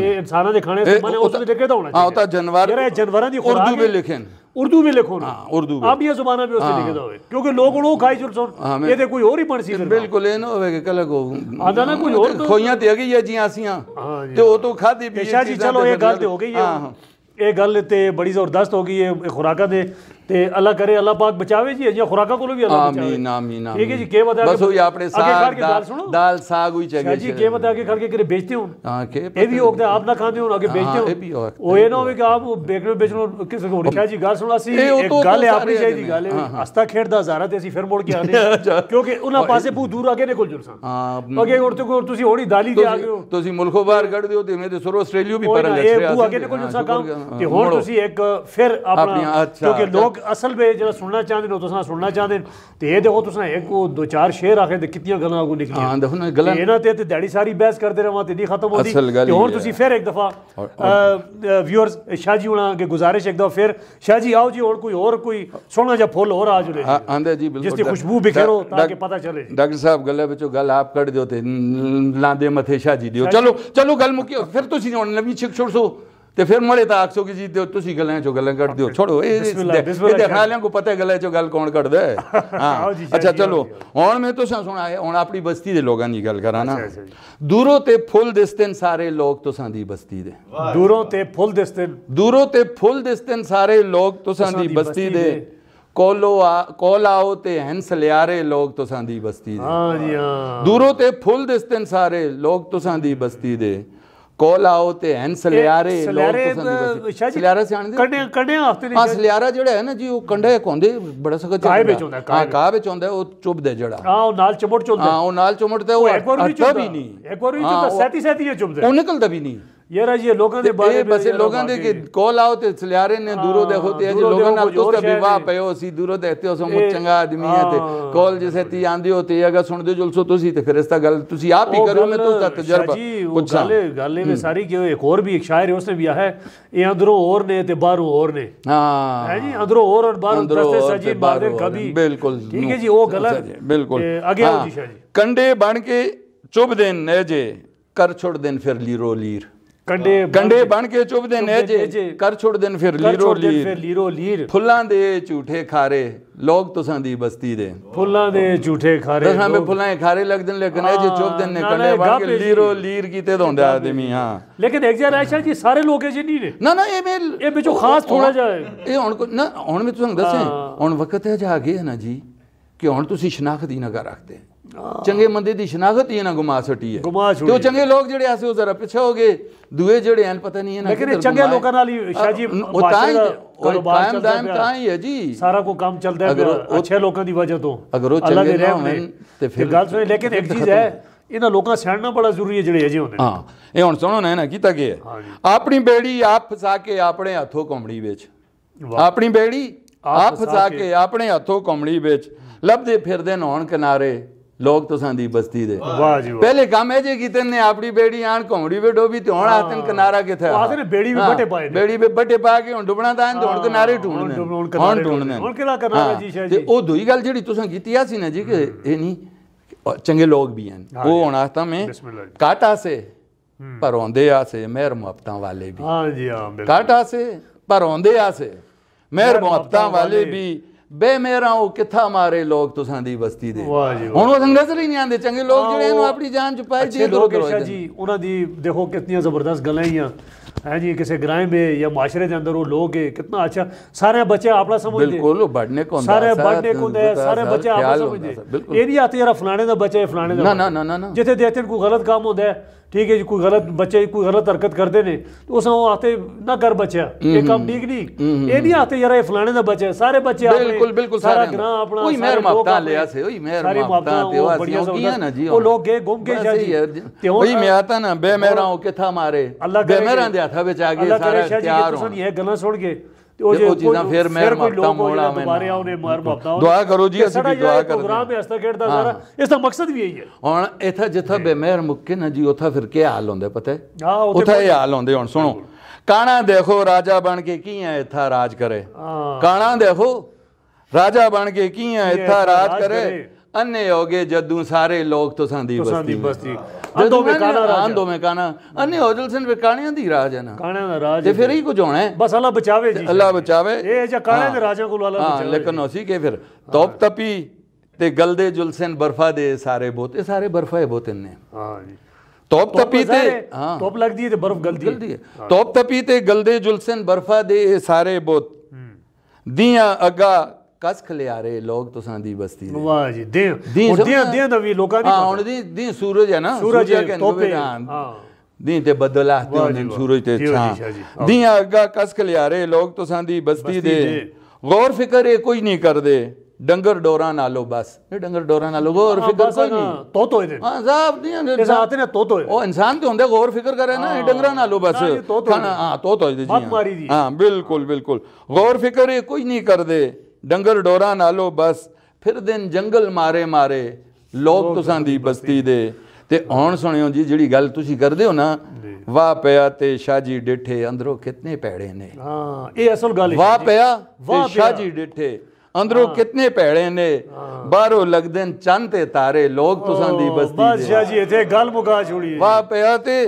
ਇਹ ਇਨਸਾਨਾਂ ਦੇ ਖਾਣੇ ਤੋਂ ਮਨ ਉਸ ਵੀ ਲਿਖੇ ਤਾਂ ਹੋਣਾ ਚਾਹੀਦਾ ਹਾਂ ਤਾਂ ਜਨਵਰ ਯਾਰ ਇਹ ਜਾਨਵਰਾਂ ਦੀ ਉਰਦੂ ਵਿੱਚ ਲਿਖੇ ਉਰਦੂ ਵਿੱਚ ਲਿਖੋ ਹਾਂ ਉਰਦੂ ਵਿੱਚ ਇਹ ਜ਼ੁਬਾਨਾਂ ਵਿੱਚ ਉਸੇ ਲਿਖਦਾ ਹੋਵੇ ਕਿਉਂਕਿ ਲੋਕ ਉਹ ਖਾਈ ਚੁਰ ਸੁਣ ਇਹਦੇ ਕੋਈ ਹੋਰ ਹੀ ਬਣ ਸੀ ਬਿਲਕੁਲ ਇਹ ਨਾ ਹੋਵੇ ਕਿ ਕਲ ਕੋ ਆਦਾ ਨਾ ਕੋਈ ਹੋਰ ਖੋਈਆਂ ਤੇ ਆ ਗਈ ਹੈ ਜੀ ਆਸੀਆਂ ਤੇ ਉਹ ਤੋਂ ਖਾਦੀ ਪੀਸ਼ਾ ਜੀ ਚਲੋ ਇਹ ਗੱਲ ਤੇ ਹੋ ਗਈ ਹੈ ਇਹ ਗੱਲ ਤੇ ਬੜੀ ਜ਼ੋਰਦਸਤ ਹੋ ਗਈ ਹੈ ਖੁਰਾਕਾਂ ਦੇ ਤੇ ਅੱਲਾ ਕਰੇ ਅੱਲਾ ਪਾਕ ਬਚਾਵੇ ਜੀ ਅਜਿਹਾ ਖੁਰਾਕਾ ਕੋਲੋਂ ਵੀ ਅੱਲਾ ਬਚਾਵੇ ਆਮੀਨ ਆਮੀਨ ਠੀਕ ਹੈ ਜੀ ਕੀ ਬਤਾ ਬਸ ਹੋਈ ਆਪਣੇ ਸਾਗ ਦਾਲ ਸਾਗ ਹੋਈ ਹੈ ਜੀ ਕੀ ਬਤਾ ਕੇ ਕਿਰੇ ਵੇਚਦੇ ਹੋ ਹਾਂ ਕਿ ਇਹ ਵੀ ਹੋਗਦਾ ਆਪ ਨਾ ਖਾਂਦੇ ਹੋ ਅੱਗੇ ਵੇਚਦੇ ਹੋ ਇਹ ਵੀ ਹੋਗਦਾ ਉਹ ਇਹ ਨਾ ਹੋਵੇ ਕਿ ਆਪ ਬੇਕਰ ਵੇਚਣ ਕਿਸੇ ਹੋਰ ਖਾ ਜੀ ਗੱਲ ਸੁਣਾ ਸੀ ਇੱਕ ਗੱਲ ਹੈ ਆਪਣੀ ਚਾਹੀਦੀ ਗੱਲ ਹੈ ਹਸਤਾ ਖੇਡਦਾ ਹਜ਼ਾਰਾ ਤੇ ਅਸੀਂ ਫਿਰ ਮੋੜ ਕੇ ਆਨੇ ਕਿਉਂਕਿ ਉਹਨਾਂ ਪਾਸੇ ਬਹੁਤ ਦੂਰ ਅੱਗੇ ਨੇ ਕੋਲ ਜੁਰਸਾਂ ਹਾਂ ਅੱਗੇ ਹੋਰ ਤੇ ਹੋਰ ਤੁਸੀਂ ਹੋੜੀ ਦਾਲੀ ਦੇ ਆ ਗਏ ਹੋ ਤੁਸੀਂ ਮੁਲਕੋਂ ਬਾਹਰ ਕੱਢ ਦਿਓ ਤੇ ਸਰੋ ਆਸਟ੍ਰੇਲੀਆ ਵੀ ਪਰ ਲੱਗ ਰਿਹਾ ਇਹ ਅੱਗੇ ਨੇ ਤੇ ਤੁਸੀਂ ਇੱਕ ਫਿਰ ਆਪਣਾ ਕਿਉਂਕਿ ਲੋਕ ਅਸਲ ਵਿੱਚ ਜਿਹੜਾ ਸੁਣਨਾ ਚਾਹੁੰਦੇ ਹੋ ਤੁਸੀਂ ਸੁਣਨਾ ਚਾਹੁੰਦੇ ਤੇ ਇਹ ਦੇਖੋ ਤੁਸੀਂ ਇੱਕ ਦੋ ਚਾਰ ਸ਼ੇਰ ਆਖੇ ਤੇ ਕਿੰਨੀਆਂ ਗੱਲਾਂ ਆਗੂ ਨਿਕਲੀਆਂ ਹਾਂ ਦੇਖੋ ਨਾ ਗੱਲਾਂ ਇਹਨਾਂ ਤੇ ਤੇ ਦਿਹਾੜੀ ਸਾਰੀ ਬਹਿਸ ਕਰਦੇ ਰਹਾਂ ਤੇ ਨਹੀਂ ਖਤਮ ਹੁੰਦੀ ਤੇ ਹੁਣ ਤੁਸੀਂ ਫਿਰ ਇੱਕ ਦਫਾ ਵਿਊਅਰਸ ਸ਼ਾਹ ਜੀ ਹੁਣਾਂ ਅੱਗੇ ਗੁਜ਼ਾਰਿਸ਼ ਇੱਕ ਦਫਾ ਫਿਰ ਸ਼ਾਹ ਜੀ ਆਓ ਜੀ ਹੋਰ ਕੋਈ ਹੋਰ ਕੋਈ ਸੋਹਣਾ ਜਿਹਾ ਫੁੱਲ ਹੋਰ ਆ ਜੁਰੇ ਆਂਦੇ ਜੀ ਬਿਲਕੁਲ ਜਿਸ ਦੀ ਖੁਸ਼ਬੂ ਬਿਖੇਰੋ ਤਾਂ ਕਿ ਪਤਾ ਚੱਲੇ ਡਾਕਟਰ ਸਾਹਿਬ ਗੱਲਾਂ ਵਿੱਚੋਂ ਗੱਲ ਆਪ ਕੱਢ ਦਿਓ ਤੇ ਲਾਂਦੇ ਮਥੇ ਸ਼ਾਹ ਜੀ ਦਿਓ ਚਲੋ ਚਲੋ ਗੱਲ ਮੁੱਕੀ ਫਿਰ ਤੁਸੀਂ ਹੁਣ ਨਵੀਂ ਛਿਕ ਸੋ ਤੇ ਫਿਰ ਮਲੇ ਤਾਂ ਆਖੋ ਕਿ ਜੀ ਤੇ ਤੁਸੀਂ ਗੱਲਾਂ ਚੋਂ ਗੱਲਾਂ ਕੱਢ ਦਿਓ ਛੋੜੋ ਇਹ ਇਹਦੇ ਖਾਲਿਆਂ ਕੋ ਪਤਾ ਗੱਲਾਂ ਚੋਂ ਗੱਲ ਕੌਣ ਕੱਢਦਾ ਹੈ ਹਾਂ ਅੱਛਾ ਚਲੋ ਹੁਣ ਮੈਂ ਤੁਸਾਂ ਸੁਣਾਏ ਹੁਣ ਆਪਣੀ ਬਸਤੀ ਦੇ ਲੋਕਾਂ ਦੀ ਗੱਲ ਕਰਾਂ ਨਾ ਦੂਰੋਂ ਤੇ ਫੁੱਲ ਦਿਸਦੇ ਸਾਰੇ ਲੋਕ ਤੁਸਾਂ ਦੀ ਬਸਤੀ ਦੇ ਦੂਰੋਂ ਤੇ ਫੁੱਲ ਦਿਸਦੇ ਦੂਰੋਂ ਤੇ ਫੁੱਲ ਦਿਸਦੇ ਸਾਰੇ ਲੋਕ ਤੁਸਾਂ ਦੀ ਬਸਤੀ ਦੇ ਕੋਲੋ ਆਓ ਤੇ ਹੰਸ ਲਿਆਰੇ ਲੋਕ ਤੁਸਾਂ ਦੀ ਬਸਤੀ ਦੇ ਹਾਂ ਜੀ ਹਾਂ ਦੂਰੋਂ ਤੇ ਫੁੱਲ ਦਿਸਦੇ ਸਾਰੇ ਲੋਕ ਤੁਸਾਂ ਦੀ ਬਸਤੀ ਦੇ ਕੋਲ ਆਓ ਤੇ ਹਨ ਸਲਿਆਰੇ ਲੋਕ ਪਸੰਦ ਕਰਦੇ ਸਿਆਣੇ ਕੰਡੇ ਕੰਡੇ ਹਫਤੇ ਨਹੀਂ ਹਾਂ ਸਲਿਆਰਾ ਜਿਹੜਾ ਹੈ ਨਾ ਜੀ ਉਹ ਕੰਡੇ ਹੁੰਦੇ ਬੜਾ ਸਖਤ ਕਾਹ ਵਿੱਚ ਹੁੰਦਾ ਹਾਂ ਕਾਹ ਵਿੱਚ ਹੁੰਦਾ ਉਹ ਚੁੱਭਦੇ ਜਿਹੜਾ ਹਾਂ ਉਹ ਨਾਲ ਚਮੜ ਚੁੱਭਦੇ ਹਾਂ ਉਹ ਨਾਲ ਤੇ ਉਹ ਇੱਕ ਵੀ ਨਹੀਂ ਇੱਕ ਵਾਰ ਵੀ ਚੁੱਭਦਾ ਸੈਤੀ ਸੈਤੀ ਚੁੱਭਦਾ ਉਹ ਨਿਕਲਦਾ ਵੀ ਨਹੀਂ ਯਾਰ ਜੀ ਲੋਕਾਂ ਦੇ ਬਾਰੇ ਬਸ ਲੋਕਾਂ ਦੇ ਕਿ ਕੋਲ ਆਓ ਤੇ ਸਲਿਆਰੇ ਨੇ ਦੂਰੋਂ ਦੇਖੋ ਤੇ ਜੇ ਲੋਕਾਂ ਨਾਲ ਤੁਸੀਂ ਵਿਵਾਹ ਪਇਓ ਸੀ ਦੂਰੋਂ ਦੇਖਤੇ ਹੋ ਸੋ ਚੰਗਾ ਆਦਮੀ ਹੈ ਤੇ ਕੋਲ ਜਿਸੇ ਤੀ ਆਂਦੇ ਹੋ ਤੇ ਅਗਰ ਸੁਣਦੇ ਜੁਲਸੋ ਤੁਸੀਂ ਤੇ ਫਿਰ ਇਸ ਗੱਲ ਤੁਸੀਂ ਆਪ ਹੀ ਕਰੋ ਮੈਂ ਤੁਹਾਡਾ ਤਜਰਬਾ ਕੁਝ ਗੱਲ ਗੱਲ ਇਹ ਸਾਰੀ ਕਿ ਇੱਕ ਹੋਰ ਵੀ ਇੱਕ ਸ਼ਾਇਰ ਹੈ ਉਸਨੇ ਵੀ ਆਇਆ ਹੈ ਇਹ ਅੰਦਰੋਂ ਹੋਰ ਨੇ ਤੇ ਬਾਹਰੋਂ ਹੋਰ ਨੇ ਹਾਂ ਹੈ ਜੀ ਅੰਦਰੋਂ ਹੋਰ ਔਰ ਬਾਹਰੋਂ ਦਸਤੇ ਸਜੀ ਬਾਦਰ ਕਬੀ ਬਿਲਕੁਲ ਠੀਕ ਹੈ ਜੀ ਉਹ ਗਲਤ ਬਿਲਕੁਲ ਅਗੇ ਆਓ ਜੀ ਕੰਡੇ ਬਣ ਕੇ ਚੁੱਭ ਦੇ ਨੇ ਜੇ ਕਰ ਛੋੜ ਦੇਨ ਫਿਰ ਲੀਰੋ ਲੀਰ ਕੰਡੇ ਕੰਡੇ ਬਣ ਕੇ ਚੁਭਦੇ ਨੇ ਜੇ ਕਰ ਛੁੱਟਦੇ ਨੇ ਫਿਰ ਲੀਰੋ ਲੀਰ ਫਿਰ ਲੀਰੋ ਲੀਰ ਫੁੱਲਾਂ ਦੇ ਝੂਠੇ ਖਾਰੇ ਲੋਕ ਤੁਸਾਂ ਦੀ ਬਸਤੀ ਦੇ ਫੁੱਲਾਂ ਦੇ ਝੂਠੇ ਖਾਰੇ ਦਸਾਂ ਵੀ ਫੁੱਲਾਂ ਖਾਰੇ ਲੱਗਦੇ ਨੇ ਲੇਕਿਨ ਇਹ ਜੇ ਚੁਬਦੇ ਨੇ ਕੰਡੇ ਬਣ ਕੇ ਲੀਰੋ ਲੀਰ ਕੀਤੇ ਧੋਂਦੇ ਆਦਮੀ ਹਾਂ ਲੇਕਿਨ ਦੇਖ ਜਾ ਰਾਸ਼ਾ ਜੀ ਸਾਰੇ ਲੋਕ ਇਹ ਨਹੀਂ ਨੇ ਨਾ ਨਾ ਇਹ ਮੇ ਇਹ ਵਿੱਚੋਂ ਖਾਸ ਥੋੜਾ ਜਿਹਾ ਇਹ ਹੁਣ ਨਾ ਹੁਣ ਮੈਂ ਤੁਹਾਨੂੰ ਦੱਸਾਂ ਹੁਣ ਵਕਤ ਹੈ ਜਾ ਗਿਆ ਨਾ ਜੀ ਕਿ ਹੁਣ ਤੁਸੀਂ ਸ਼ਨਾਖਤ ਦੀ ਨਗਾ ਰੱਖਦੇ ਚੰਗੇ ਮੰਦੇ ਦੀ ਸ਼ਨਾਖਤ ਹੀ ਇਹਨਾਂ ਗੁਮਾ ਛੱਟੀ ਹੈ ਗੁਮਾ ਛੱਟੀ ਤੇ ਚੰਗੇ ਲੋਕ ਜਿਹੜੇ ਆਸੇ ਉਹ ਜ਼ਰਾ ਪਿੱਛੇ ਹੋ ਗਏ ਦੂਏ ਜਿਹੜੇ ਹਨ ਪਤਾ ਨਹੀਂ ਇਹਨਾਂ ਲੇਕਿਨ ਚੰਗੇ ਲੋਕਾਂ ਨਾਲ ਹੀ ਸ਼ਾਹ ਜੀ ਕਾਰੋਬਾਰ ਚੱਲਦਾ ਕਾਇਮ ਦਾਇਮ ਤਾਂ ਹੀ ਹੈ ਜੀ ਸਾਰਾ ਕੋ ਕੰਮ ਚੱਲਦਾ ਹੈ ਅੱਛੇ ਲੋਕਾਂ ਦੀ ਵਜ੍ਹਾ ਤੋਂ ਅਗਰ ਉਹ ਚੰਗੇ ਨਾ ਹੋਣ ਤੇ ਫਿਰ ਗੱਲ ਸੁਣੀ ਲੇਕਿਨ ਇੱਕ ਚੀਜ਼ ਹੈ ਇਹਨਾਂ ਲੋਕਾਂ ਸਹਿਣਾ ਬੜਾ ਜ਼ਰੂਰੀ ਹੈ ਜਿਹੜੇ ਅਜੇ ਹੁੰਦੇ ਹਾਂ ਇਹ ਹੁਣ ਸੁਣੋ ਨਾ ਕੀਤਾ ਗਿਆ ਆਪਣੀ ਬੇੜੀ ਆਪ ਫਸਾ ਕੇ ਆਪਣੇ ਹੱਥੋਂ ਕੌਮੜੀ ਵਿੱਚ ਆਪਣੀ ਬੇੜੀ ਆਪ ਫਸਾ ਕੇ ਆਪਣੇ ਹੱਥੋਂ ਕੌਮੜੀ ਵਿੱਚ ਲੱਭਦੇ ਫਿਰਦੇ ਨੌਣ ਕਿਨਾਰੇ ਲੋਕ ਤੁਸਾਂ ਦੀ ਬਸਤੀ ਦੇ ਵਾਹ ਜੀ ਵਾਹ ਪਹਿਲੇ ਕੰਮ ਹੈ ਜੇ ਕੀਤੇ ਨੇ ਆਪਣੀ ਬੇੜੀ ਆਣ ਘੌੜੀ ਵੇ ਡੋਬੀ ਤੇ ਹੁਣ ਆਤਨ ਕਿਨਾਰਾ ਕਿਥੇ ਆ ਨੇ ਬੇੜੀ ਵੀ ਬੱਟੇ ਪਾਏ ਨੇ ਬੇੜੀ ਵੀ ਬੱਟੇ ਪਾ ਕੇ ਹੁਣ ਡੁੱਬਣਾ ਤਾਂ ਹੁਣ ਕਿਨਾਰੇ ਢੂੰਡਨੇ ਹੁਣ ਢੂੰਡਨੇ ਹੁਣ ਕਿਹੜਾ ਕਰਨਾ ਜੀ ਸ਼ਾਹ ਜੀ ਤੇ ਉਹ ਦੋਈ ਗੱਲ ਜਿਹੜੀ ਤੁਸੀਂ ਕੀਤੀ ਆ ਸੀ ਨਾ ਜੀ ਕਿ ਇਹ ਨਹੀਂ ਚੰਗੇ ਲੋਕ ਵੀ ਹਨ ਉਹ ਹੁਣ ਆਸਤਾ ਮੈਂ ਕਾਟਾ ਸੇ ਪਰ ਆਉਂਦੇ ਸੇ ਮਹਿਰ ਮੁਹੱਬਤਾਂ ਵਾਲੇ ਵੀ ਹਾਂ ਜੀ ਹਾਂ ਬਿਲਕੁਲ ਕਾਟਾ ਸੇ ਪਰ ਆਉਂਦੇ ਸੇ ਮਹਿਰ ਮੁਹੱਬਤਾਂ ਵਾਲੇ ਵੀ ਬੇਮੇਰਾ ਉਹ ਕਿੱਥਾ ਮਾਰੇ ਲੋਕ ਤੁਸਾਂ ਦੀ ਬਸਤੀ ਦੇ ਹੁਣ ਉਹ ਸੰਗਤ ਹੀ ਨਹੀਂ ਆਂਦੇ ਚੰਗੇ ਲੋਕ ਜਿਹੜੇ ਇਹਨੂੰ ਆਪਣੀ ਜਾਨ ਚ ਪਾਈ ਜੀ ਲੋਕੇਸ਼ਾ ਜੀ ਉਹਨਾਂ ਦੀ ਦੇਖੋ ਕਿੰਨੀਆਂ ਜ਼ਬਰਦਸਤ ਗੱਲਾਂ ਹੀ ਆ ਹੈ ਜੀ ਕਿਸੇ ਗ੍ਰਾਮ ਵਿੱਚ ਜਾਂ ਮਾਸ਼ਰੇ ਦੇ ਅੰਦਰ ਉਹ ਲੋਕ ਹੈ ਕਿੰਨਾ ਅੱਛਾ ਸਾਰੇ ਬੱਚੇ ਆਪਣਾ ਸਮਝਦੇ ਬਿਲਕੁਲ ਬੜਨੇ ਕੋ ਹੁੰਦਾ ਸਾਰੇ ਬੜਨੇ ਕੋ ਹੁੰਦਾ ਸਾਰੇ ਬੱਚੇ ਆਪਣਾ ਸਮਝਦੇ ਇਹ ਨਹੀਂ ਆਤੇ ਯਾਰ ਫਲਾਣੇ ਦਾ ਬੱਚਾ ਹੈ ਫਲਾਣੇ ਦਾ ਨਾ ਨਾ ਨਾ ਨਾ ਜਿੱਥੇ ਦੇਖਦੇ ਕੋਈ ਗਲਤ ਕੰਮ ਹੁੰਦਾ ਹੈ ਠੀਕ ਹੈ ਜੀ ਕੋਈ ਗਲਤ ਬੱਚੇ ਕੋਈ ਗਲਤ ਹਰਕਤ ਕਰਦੇ ਨੇ ਉਸ ਨੂੰ ਆਤੇ ਨਾ ਕਰ ਬੱਚਾ ਇਹ ਕੰਮ ਠੀਕ ਨਹੀਂ ਇਹ ਨਹੀਂ ਆਤੇ ਯਾਰ ਇਹ ਫਲਾਣੇ ਦਾ ਬੱਚਾ ਸਾਰੇ ਬੱਚੇ ਆਪਣੇ ਬਿਲਕੁਲ ਬਿਲਕੁਲ ਸਾਰਾ ਗ੍ਰਾਂ ਆਪਣਾ ਕੋਈ ਮਹਿਰ ਮਹਤਾਂ ਲਿਆ ਸੇ ਉਹੀ ਮਹਿਰ ਮਹਤਾਂ ਤੇ ਉਹ ਅਸੀਂ ਕੀਆਂ ਨਾ ਜੀ ਉਹ ਲੋਕ ਗਏ ਗੁੰਮ ਗਏ ਜਾ ਜੀ ਤੇ ਉਹੀ ਮਿਆਤਾ ਨਾ ਬੇਮਹਿਰਾਂ ਉਹ ਕਿਥਾ ਮਾਰੇ ਬੇਮਹਿਰਾਂ ਦੇ ਹੱਥਾਂ ਵਿੱਚ ਆ ਗਏ ਸਾਰੇ ਤਿਆਰ ਹੋ ਤੁਸੀਂ ਇਹ ਗੱਲਾਂ ਸੁਣ ਕੇ ਤੇ ਉਹ ਜੇ ਚੀਜ਼ਾਂ ਫਿਰ ਮੈਂ ਮਹੱਤਤਾ ਮੋੜ ਆਵੇਂ ਦੁਬਾਰੇ ਆਉਨੇ ਮਾਰ ਮਹੱਤਤਾ ਦੁਆ ਕਰੋ ਜੀ ਅਸੀਂ ਵੀ ਦੁਆ ਕਰਦੇ ਪ੍ਰੋਗਰਾਮ ਹੈ ਹਸਤਾ ਖੇਡਦਾ ਸਾਰਾ ਇਸ ਦਾ ਮਕਸਦ ਵੀ ਇਹੀ ਹੈ ਹੁਣ ਇੱਥੇ ਜਿੱਥੇ ਬੇਮਹਿਰ ਮੁੱਕੇ ਨਾ ਜੀ ਉੱਥੇ ਫਿਰ ਕੀ ਹਾਲ ਹੁੰਦੇ ਪਤਾ ਹੈ ਉੱਥੇ ਇਹ ਹਾਲ ਹੁੰਦੇ ਹੁਣ ਸੁਣੋ ਕਾਣਾ ਦੇਖੋ ਰਾਜਾ ਬਣ ਕੇ ਕੀ ਹੈ ਇੱਥਾ ਰਾਜ ਕਰੇ ਕਾਣਾ ਦੇਖੋ ਰਾਜਾ ਬਣ ਕੇ ਕੀ ਹੈ ਇੱਥਾ ਰਾਜ ਕਰੇ ਅੰਨੇ ਹੋਗੇ ਜਦੋਂ ਸਾਰੇ ਲੋਕ ਤੁਸਾਂ ਦੀ ਬਸਤੀ ਆਂਦੋ ਵਿਕਾਣਾ ਰਾਜ ਆਂਦੋ ਵਿਕਾਣਾ ਅਨੇ ਹੋਜਲ ਸਿੰਘ ਵਿਕਾਣਿਆਂ ਦੀ ਰਾਜ ਹੈ ਨਾ ਕਾਣਿਆਂ ਦਾ ਰਾਜ ਤੇ ਫਿਰ ਹੀ ਕੁਝ ਹੋਣਾ ਬਸ ਅੱਲਾ ਬਚਾਵੇ ਜੀ ਅੱਲਾ ਬਚਾਵੇ ਇਹ ਜੇ ਕਾਣਿਆਂ ਦੇ ਰਾਜਾਂ ਕੋਲ ਅੱਲਾ ਬਚਾਵੇ ਲੇਕਿਨ ਅਸੀਂ ਕਿ ਫਿਰ ਤੋਪ ਤਪੀ ਤੇ ਗਲਦੇ ਜੁਲਸਨ ਬਰਫਾ ਦੇ ਸਾਰੇ ਬੋਤੇ ਸਾਰੇ ਬਰਫਾ ਹੈ ਬੋਤੇ ਨੇ ਹਾਂ ਜੀ ਤੋਪ ਤਪੀ ਤੇ ਹਾਂ ਤੋਪ ਲੱਗਦੀ ਹੈ ਤੇ ਬਰਫ ਗਲਦੀ ਹੈ ਗਲਦੀ ਹੈ ਤੋਪ ਤਪੀ ਤੇ ਗਲਦੇ ਜੁਲਸਨ ਬਰਫਾ ਦੇ ਸਾਰੇ ਬੋਤ ਦੀਆਂ ਅਗਾ ਕਸ ਖਲਿਆਰੇ ਲੋਕ ਤੁਸਾਂ ਦੀ ਬਸਤੀ ਦੇ ਵਾਹ ਜੀ ਦੇ ਉਦਿਆਂ ਦੀਆਂ ਦਾ ਵੀ ਲੋਕਾਂ ਦੀ ਹਾਂ ਹੁਣ ਦੀ ਦੀ ਸੂਰਜ ਹੈ ਨਾ ਸੂਰਜ ਕੇ ਨਵੇਂ ਹਾਂ ਦੀ ਤੇ ਬਦਲ ਤੇ ਹੁੰਦੇ ਸੂਰਜ ਤੇ ਛਾਂ ਦੀ ਅੱਗਾ ਕਸ ਖਲਿਆਰੇ ਲੋਕ ਤੁਸਾਂ ਦੀ ਬਸਤੀ ਦੇ ਗੌਰ ਫਿਕਰ ਇਹ ਕੁਝ ਨਹੀਂ ਕਰਦੇ ਡੰਗਰ ਡੋਰਾ ਨਾਲੋ ਬਸ ਇਹ ਡੰਗਰ ਡੋਰਾ ਨਾਲੋ ਗੌਰ ਫਿਕਰ ਕੋਈ ਨਹੀਂ ਤੋਤੋ ਇਹਦੇ ਹਾਂ ਜ਼ਾਬ ਦੀਆਂ ਨੇ ਸਾਥ ਨੇ ਤੋਤੋ ਉਹ ਇਨਸਾਨ ਤੇ ਹੁੰਦੇ ਗੌਰ ਫਿਕਰ ਕਰੇ ਨਾ ਇਹ ਡੰਗਰਾਂ ਨਾਲੋ ਬਸ ਹਾਂ ਤੋਤੋ ਇਹਦੇ ਜੀ ਹਾਂ ਬਿਲਕੁਲ ਬਿਲਕੁਲ ਗੌਰ ਫਿਕਰ ਇਹ ਕੁਝ ਨਹੀਂ ਕਰਦੇ ਡੰਗਰ ਡੋਰਾ ਨਾਲੋ ਬਸ ਫਿਰ ਦਿਨ ਜੰਗਲ ਮਾਰੇ ਮਾਰੇ ਲੋਕ ਤੁਸਾਂ ਦੀ ਬਸਤੀ ਦੇ ਤੇ ਹੁਣ ਸੁਣਿਓ ਜੀ ਜਿਹੜੀ ਗੱਲ ਤੁਸੀਂ ਕਰਦੇ ਹੋ ਨਾ ਵਾਹ ਪਿਆ ਤੇ ਸ਼ਾਜੀ ਡਿਠੇ ਅੰਦਰੋਂ ਕਿਤਨੇ ਪੈੜੇ ਨੇ ਹਾਂ ਇਹ ਅਸਲ ਗੱਲ ਹੈ ਵਾਹ ਪਿਆ ਤੇ ਸ਼ਾਜੀ ਡਿਠੇ ਅੰਦਰੋਂ ਕਿੰਨੇ ਭੈੜੇ ਨੇ ਬਾਹਰੋਂ ਲੱਗਦੇ ਨੇ ਚੰਨ ਤੇ ਤਾਰੇ ਲੋਕ ਤੁਸਾਂ ਦੀ ਬਸਤੀ ਦੇ ਬਾਦਸ਼ਾਹ ਜੀ ਇੱਥੇ ਗੱਲ ਮੁਕਾ ਛੁੜੀ ਵਾਹ ਪਿਆ ਤੇ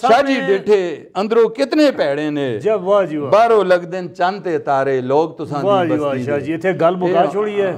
ਸ਼ਾਹ ਜੀ ਡਿਠੇ ਅੰਦਰੋਂ ਕਿੰਨੇ ਭੈੜੇ ਨੇ ਜਬ ਵਾਹ ਜੀ ਵਾਹ ਬਾਹਰੋਂ ਲੱਗਦੇ ਨੇ ਚੰਨ ਤੇ ਤਾਰੇ ਲੋਕ ਤੁਸਾਂ ਦੀ ਬਸਤੀ ਦੇ ਵਾਹ ਜੀ ਸ਼ਾਹ ਜੀ ਇੱਥੇ ਗੱਲ ਮੁਕਾ ਛੁੜੀ ਹੈ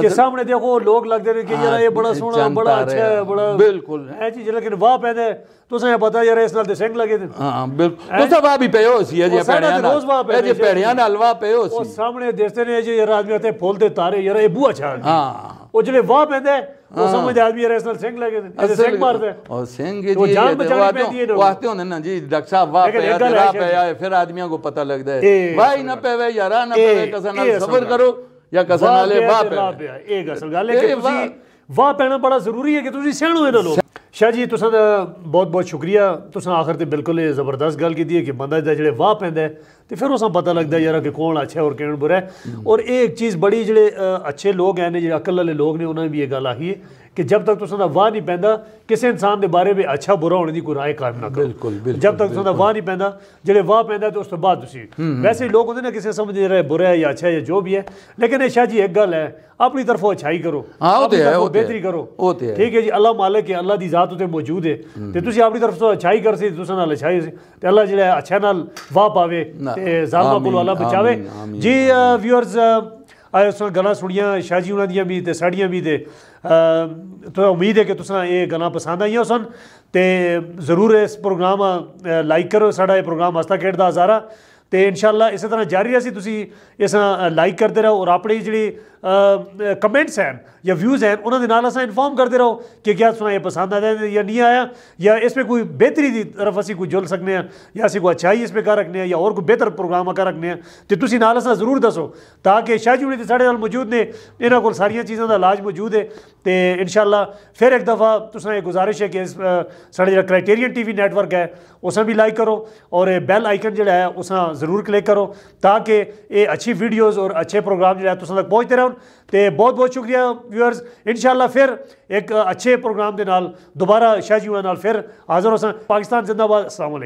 ਕਿ ਸਾਹਮਣੇ ਦੇਖੋ ਲੋਕ ਲੱਗਦੇ ਨੇ ਕਿ ਯਾਰ ਇਹ ਬੜਾ ਸੋਹਣਾ ਬੜਾ ਅੱਛਾ ਬੜਾ ਬਿਲਕੁਲ ਐ ਜੀ जी लेकिन वाह पैदा ਤੁਸੀਂ ਪਤਾ ਯਾਰ ਇਸ ਨਾਲ ਤੇ ਸਿੰਘ ਲੱਗੇ ਨੇ ਹਾਂ ਬਿਲਕੁਲ ਤੁਸੀਂ ਵਾਹ ਵੀ ਪਏ ਸੀ ਜੀ ਪੈੜਿਆਂ ਨਾਲ ਰੋਜ਼ ਵਾਹ ਪਏ ਪੈੜਿਆਂ ਨਾਲ ਵਾਹ ਪਏ ਸੀ ਉਹ ਸਾਹਮਣੇ ਦੇਖਦੇ ਨੇ ਜੀ ਯਾਰ ਆਦਮੀ ਤੇ ਫੁੱਲ ਦੇ ਤਾਰੇ ਯਾਰ ਇਹ ਬੂਆ ਛਾਣ ਹਾਂ ਉਹ ਜਿਹੜੇ ਵਾਹ ਪੈਦੇ ਉਹ ਸਮਝ ਆਦਮੀ ਯਾਰ ਇਸ ਨਾਲ ਸਿੰਘ ਲੱਗੇ ਨੇ ਸਿੰਘ ਮਾਰਦੇ ਉਹ ਸਿੰਘ ਜੀ ਉਹ ਜਾਨ ਬਚਾਉਣੀ ਪੈਂਦੀ ਹੈ ਵਾਸਤੇ ਹੁੰਦੇ ਨਾ ਜੀ ਡਾਕਟਰ ਸਾਹਿਬ ਵਾਹ ਪਿਆ ਜਰਾ ਪਿਆ ਫਿਰ ਆਦਮੀਆਂ ਕੋ ਪਤਾ ਲੱਗਦਾ ਹੈ ਵਾਹ ਹੀ ਨਾ ਪਵੇ ਯਾਰਾ ਨਾ ਪਵੇ ਕਸਾ ਨਾਲ ਸਬਰ ਕਰੋ ਜਾਂ ਕਸਮ ਵਾਲੇ ਵਾਹ ਪੈ ਇਹ ਗੱਲ ਗੱਲ ਹੈ ਕਿ ਤੁਸੀਂ ਵਾਹ ਪੈਣਾ ਬੜਾ ਜ਼ਰੂਰੀ ਹੈ ਕਿ ਤੁਸੀਂ ਸਿਆਣੋ ਇਹਨਾਂ ਲੋਕ ਸ਼ਾਹ ਜੀ ਤੁਸਾਂ ਦਾ ਬਹੁਤ ਬਹੁਤ ਸ਼ੁਕਰੀਆ ਤੁਸਾਂ ਆਖਰ ਤੇ ਬਿਲਕੁਲ ਇਹ ਜ਼ਬਰਦਸਤ ਗੱਲ ਕੀਤੀ ਹੈ ਕਿ ਬੰਦਾ ਦਾ ਜਿਹੜੇ ਵਾਹ ਪੈਂਦਾ ਤੇ ਫਿਰ ਉਸਾਂ ਪਤਾ ਲੱਗਦਾ ਯਾਰ ਕਿ ਕੌਣ ਅੱਛਾ ਹੈ ਔਰ ਕੌਣ ਬੁਰਾ ਹੈ ਔਰ ਇਹ ਇੱਕ ਚੀਜ਼ ਬੜੀ ਜਿਹੜੇ ਅੱਛੇ ਲੋਕ ਹੈ ਨੇ ਜਿਹੜੇ ਅਕਲ ਵਾਲੇ ਲੋਕ ਨੇ ਉਹਨਾਂ ਨੇ ਵੀ ਇਹ ਗੱਲ ਆਹੀ ਹੈ ਕਿ ਜਦ ਤੱਕ ਤੁਸੀਂ ਦਾ ਵਾਹ ਨਹੀਂ ਪੈਂਦਾ ਕਿਸੇ ਇਨਸਾਨ ਦੇ ਬਾਰੇ ਵਿੱਚ ਅੱਛਾ ਬੁਰਾ ਹੋਣ ਦੀ ਕੋਈ رائے ਕਾਇਮ ਨਾ ਕਰੋ ਬਿਲਕੁਲ ਬਿਲਕੁਲ ਜਦ ਤੱਕ ਤੁਸੀਂ ਦਾ ਵਾਹ ਨਹੀਂ ਪੈਂਦਾ ਜਿਹੜੇ ਵਾਹ ਪੈਂਦਾ ਤੇ ਉਸ ਤੋਂ ਬਾਅਦ ਤੁਸੀਂ ਵੈਸੇ ਲੋਕ ਹੁੰਦੇ ਨੇ ਕਿਸੇ ਸਮਝਦੇ ਰਹੇ ਬੁਰਾ ਹੈ ਜਾਂ ਅੱਛਾ ਹੈ ਜਾਂ ਜੋ ਵੀ ਹੈ ਲੇਕਿਨ ਇਹ ਸ਼ਾਹ ਜੀ ਇੱਕ ਗੱਲ ਹੈ ਆਪਣੀ ਤਰਫੋਂ ਅਛਾਈ ਕਰੋ ਆਪਣੀ ਤਰਫੋਂ ਬਿਹਤਰੀ ਕਰੋ ਠੀਕ ਹੈ ਜੀ ਅੱਲਾ ਮਾਲਕ ਹੈ ਅੱਲਾ ਦੀ ਜ਼ਾਤ ਉਤੇ ਮੌਜੂਦ ਹੈ ਤੇ ਤੁਸੀਂ ਆਪਣੀ ਤਰਫ ਤੋਂ ਅਛਾਈ ਕਰ ਸੀ ਤੁਸੀਂ ਨਾਲ ਅਛਾਈ ਤੇ ਅੱਲਾ ਜਿਹੜਾ ਅੱਛਾ ਨਾਲ ਵਾਹ ਪਾਵੇ ਤੇ ਜ਼ਾਲਮਾ ਕੋਲ ਅੱਲਾ ਬਚਾਵੇ ਜੀ ਵਿਊਅਰਸ ਆਏ ਉਸ ਗਾਣਾ ਸੁਣੀਆਂ ਸ਼ਾਹ ਜੀ ਉਹਨਾਂ ਦੀਆਂ ਵੀ ਤੇ ਸਾਡੀਆਂ ਵੀ ਤੇ ਤੋ ਉਮੀਦ ਹੈ ਕਿ ਤੁਸੀਂ ਇਹ ਗਾਣਾ ਪਸੰਦ ਆਈਆਂ ਸਨ ਤੇ ਜ਼ਰੂਰ ਇਸ ਪ੍ਰੋਗਰਾਮ ਲਾਈਕ ਕਰੋ ਸਾਡਾ ਇਹ ਪ੍ਰੋਗਰਾਮ ਹਸਤਾ ਖੇਡ ਦਾ ਹਜ਼ਾਰਾ ਤੇ ਇਨਸ਼ਾਅੱਲਾ ਇਸੇ ਤਰ੍ਹਾਂ ਜਾਰੀ ਰਹੀ ਤੁਸੀਂ ਇਸ ਲਾਈਕ ਕਰਦੇ ਰਹੋ ਔਰ ਆਪਣੀ ਜਿਹੜੀ कमेंट्स हैं या व्यूज़ हैं उन्होंने नाल असा इन्फॉर्म करते रहो कि क्या सुना ये पसंद आया या नहीं आया या पर कोई बेहतरी की तरफ असं कोई जुल सकते हैं या असं कोई अच्छाई इसमें कर रखने या और कोई बेहतर प्रोग्राम कर रखने तो तुम असा जरूर दसो शाह शाहजूड़ी तो साढ़े मौजूद ने इन को सारिया चीज़ों का इलाज मौजूद है तो इन शाला फिर एक दफ़ा तुम गुजारिश है कि सा क्राइटेरियन टी वी नैटवर्क है उस भी लाइक करो और बैल आइकन जो है उस जरूर क्लिक करो ताकि अच्छी वीडियोज़ और अच्छे प्रोग्राम जो है तक पहुँचते रहो ਹੋਣ ਤੇ ਬਹੁਤ ਬਹੁਤ ਸ਼ੁਕਰੀਆ ਵਿਊਅਰਸ ਇਨਸ਼ਾਅੱਲਾ ਫਿਰ ਇੱਕ ਅੱਛੇ ਪ੍ਰੋਗਰਾਮ ਦੇ ਨਾਲ ਦੁਬਾਰਾ ਸ਼ਾਹ ਜੀ ਨਾਲ ਫਿਰ ਹਾਜ਼ਰ ਹੋਸਾਂ ਪਾਕਿਸਤਾਨ ਜ਼ਿੰਦਾਬਾਦ ਅਸਲਾਮ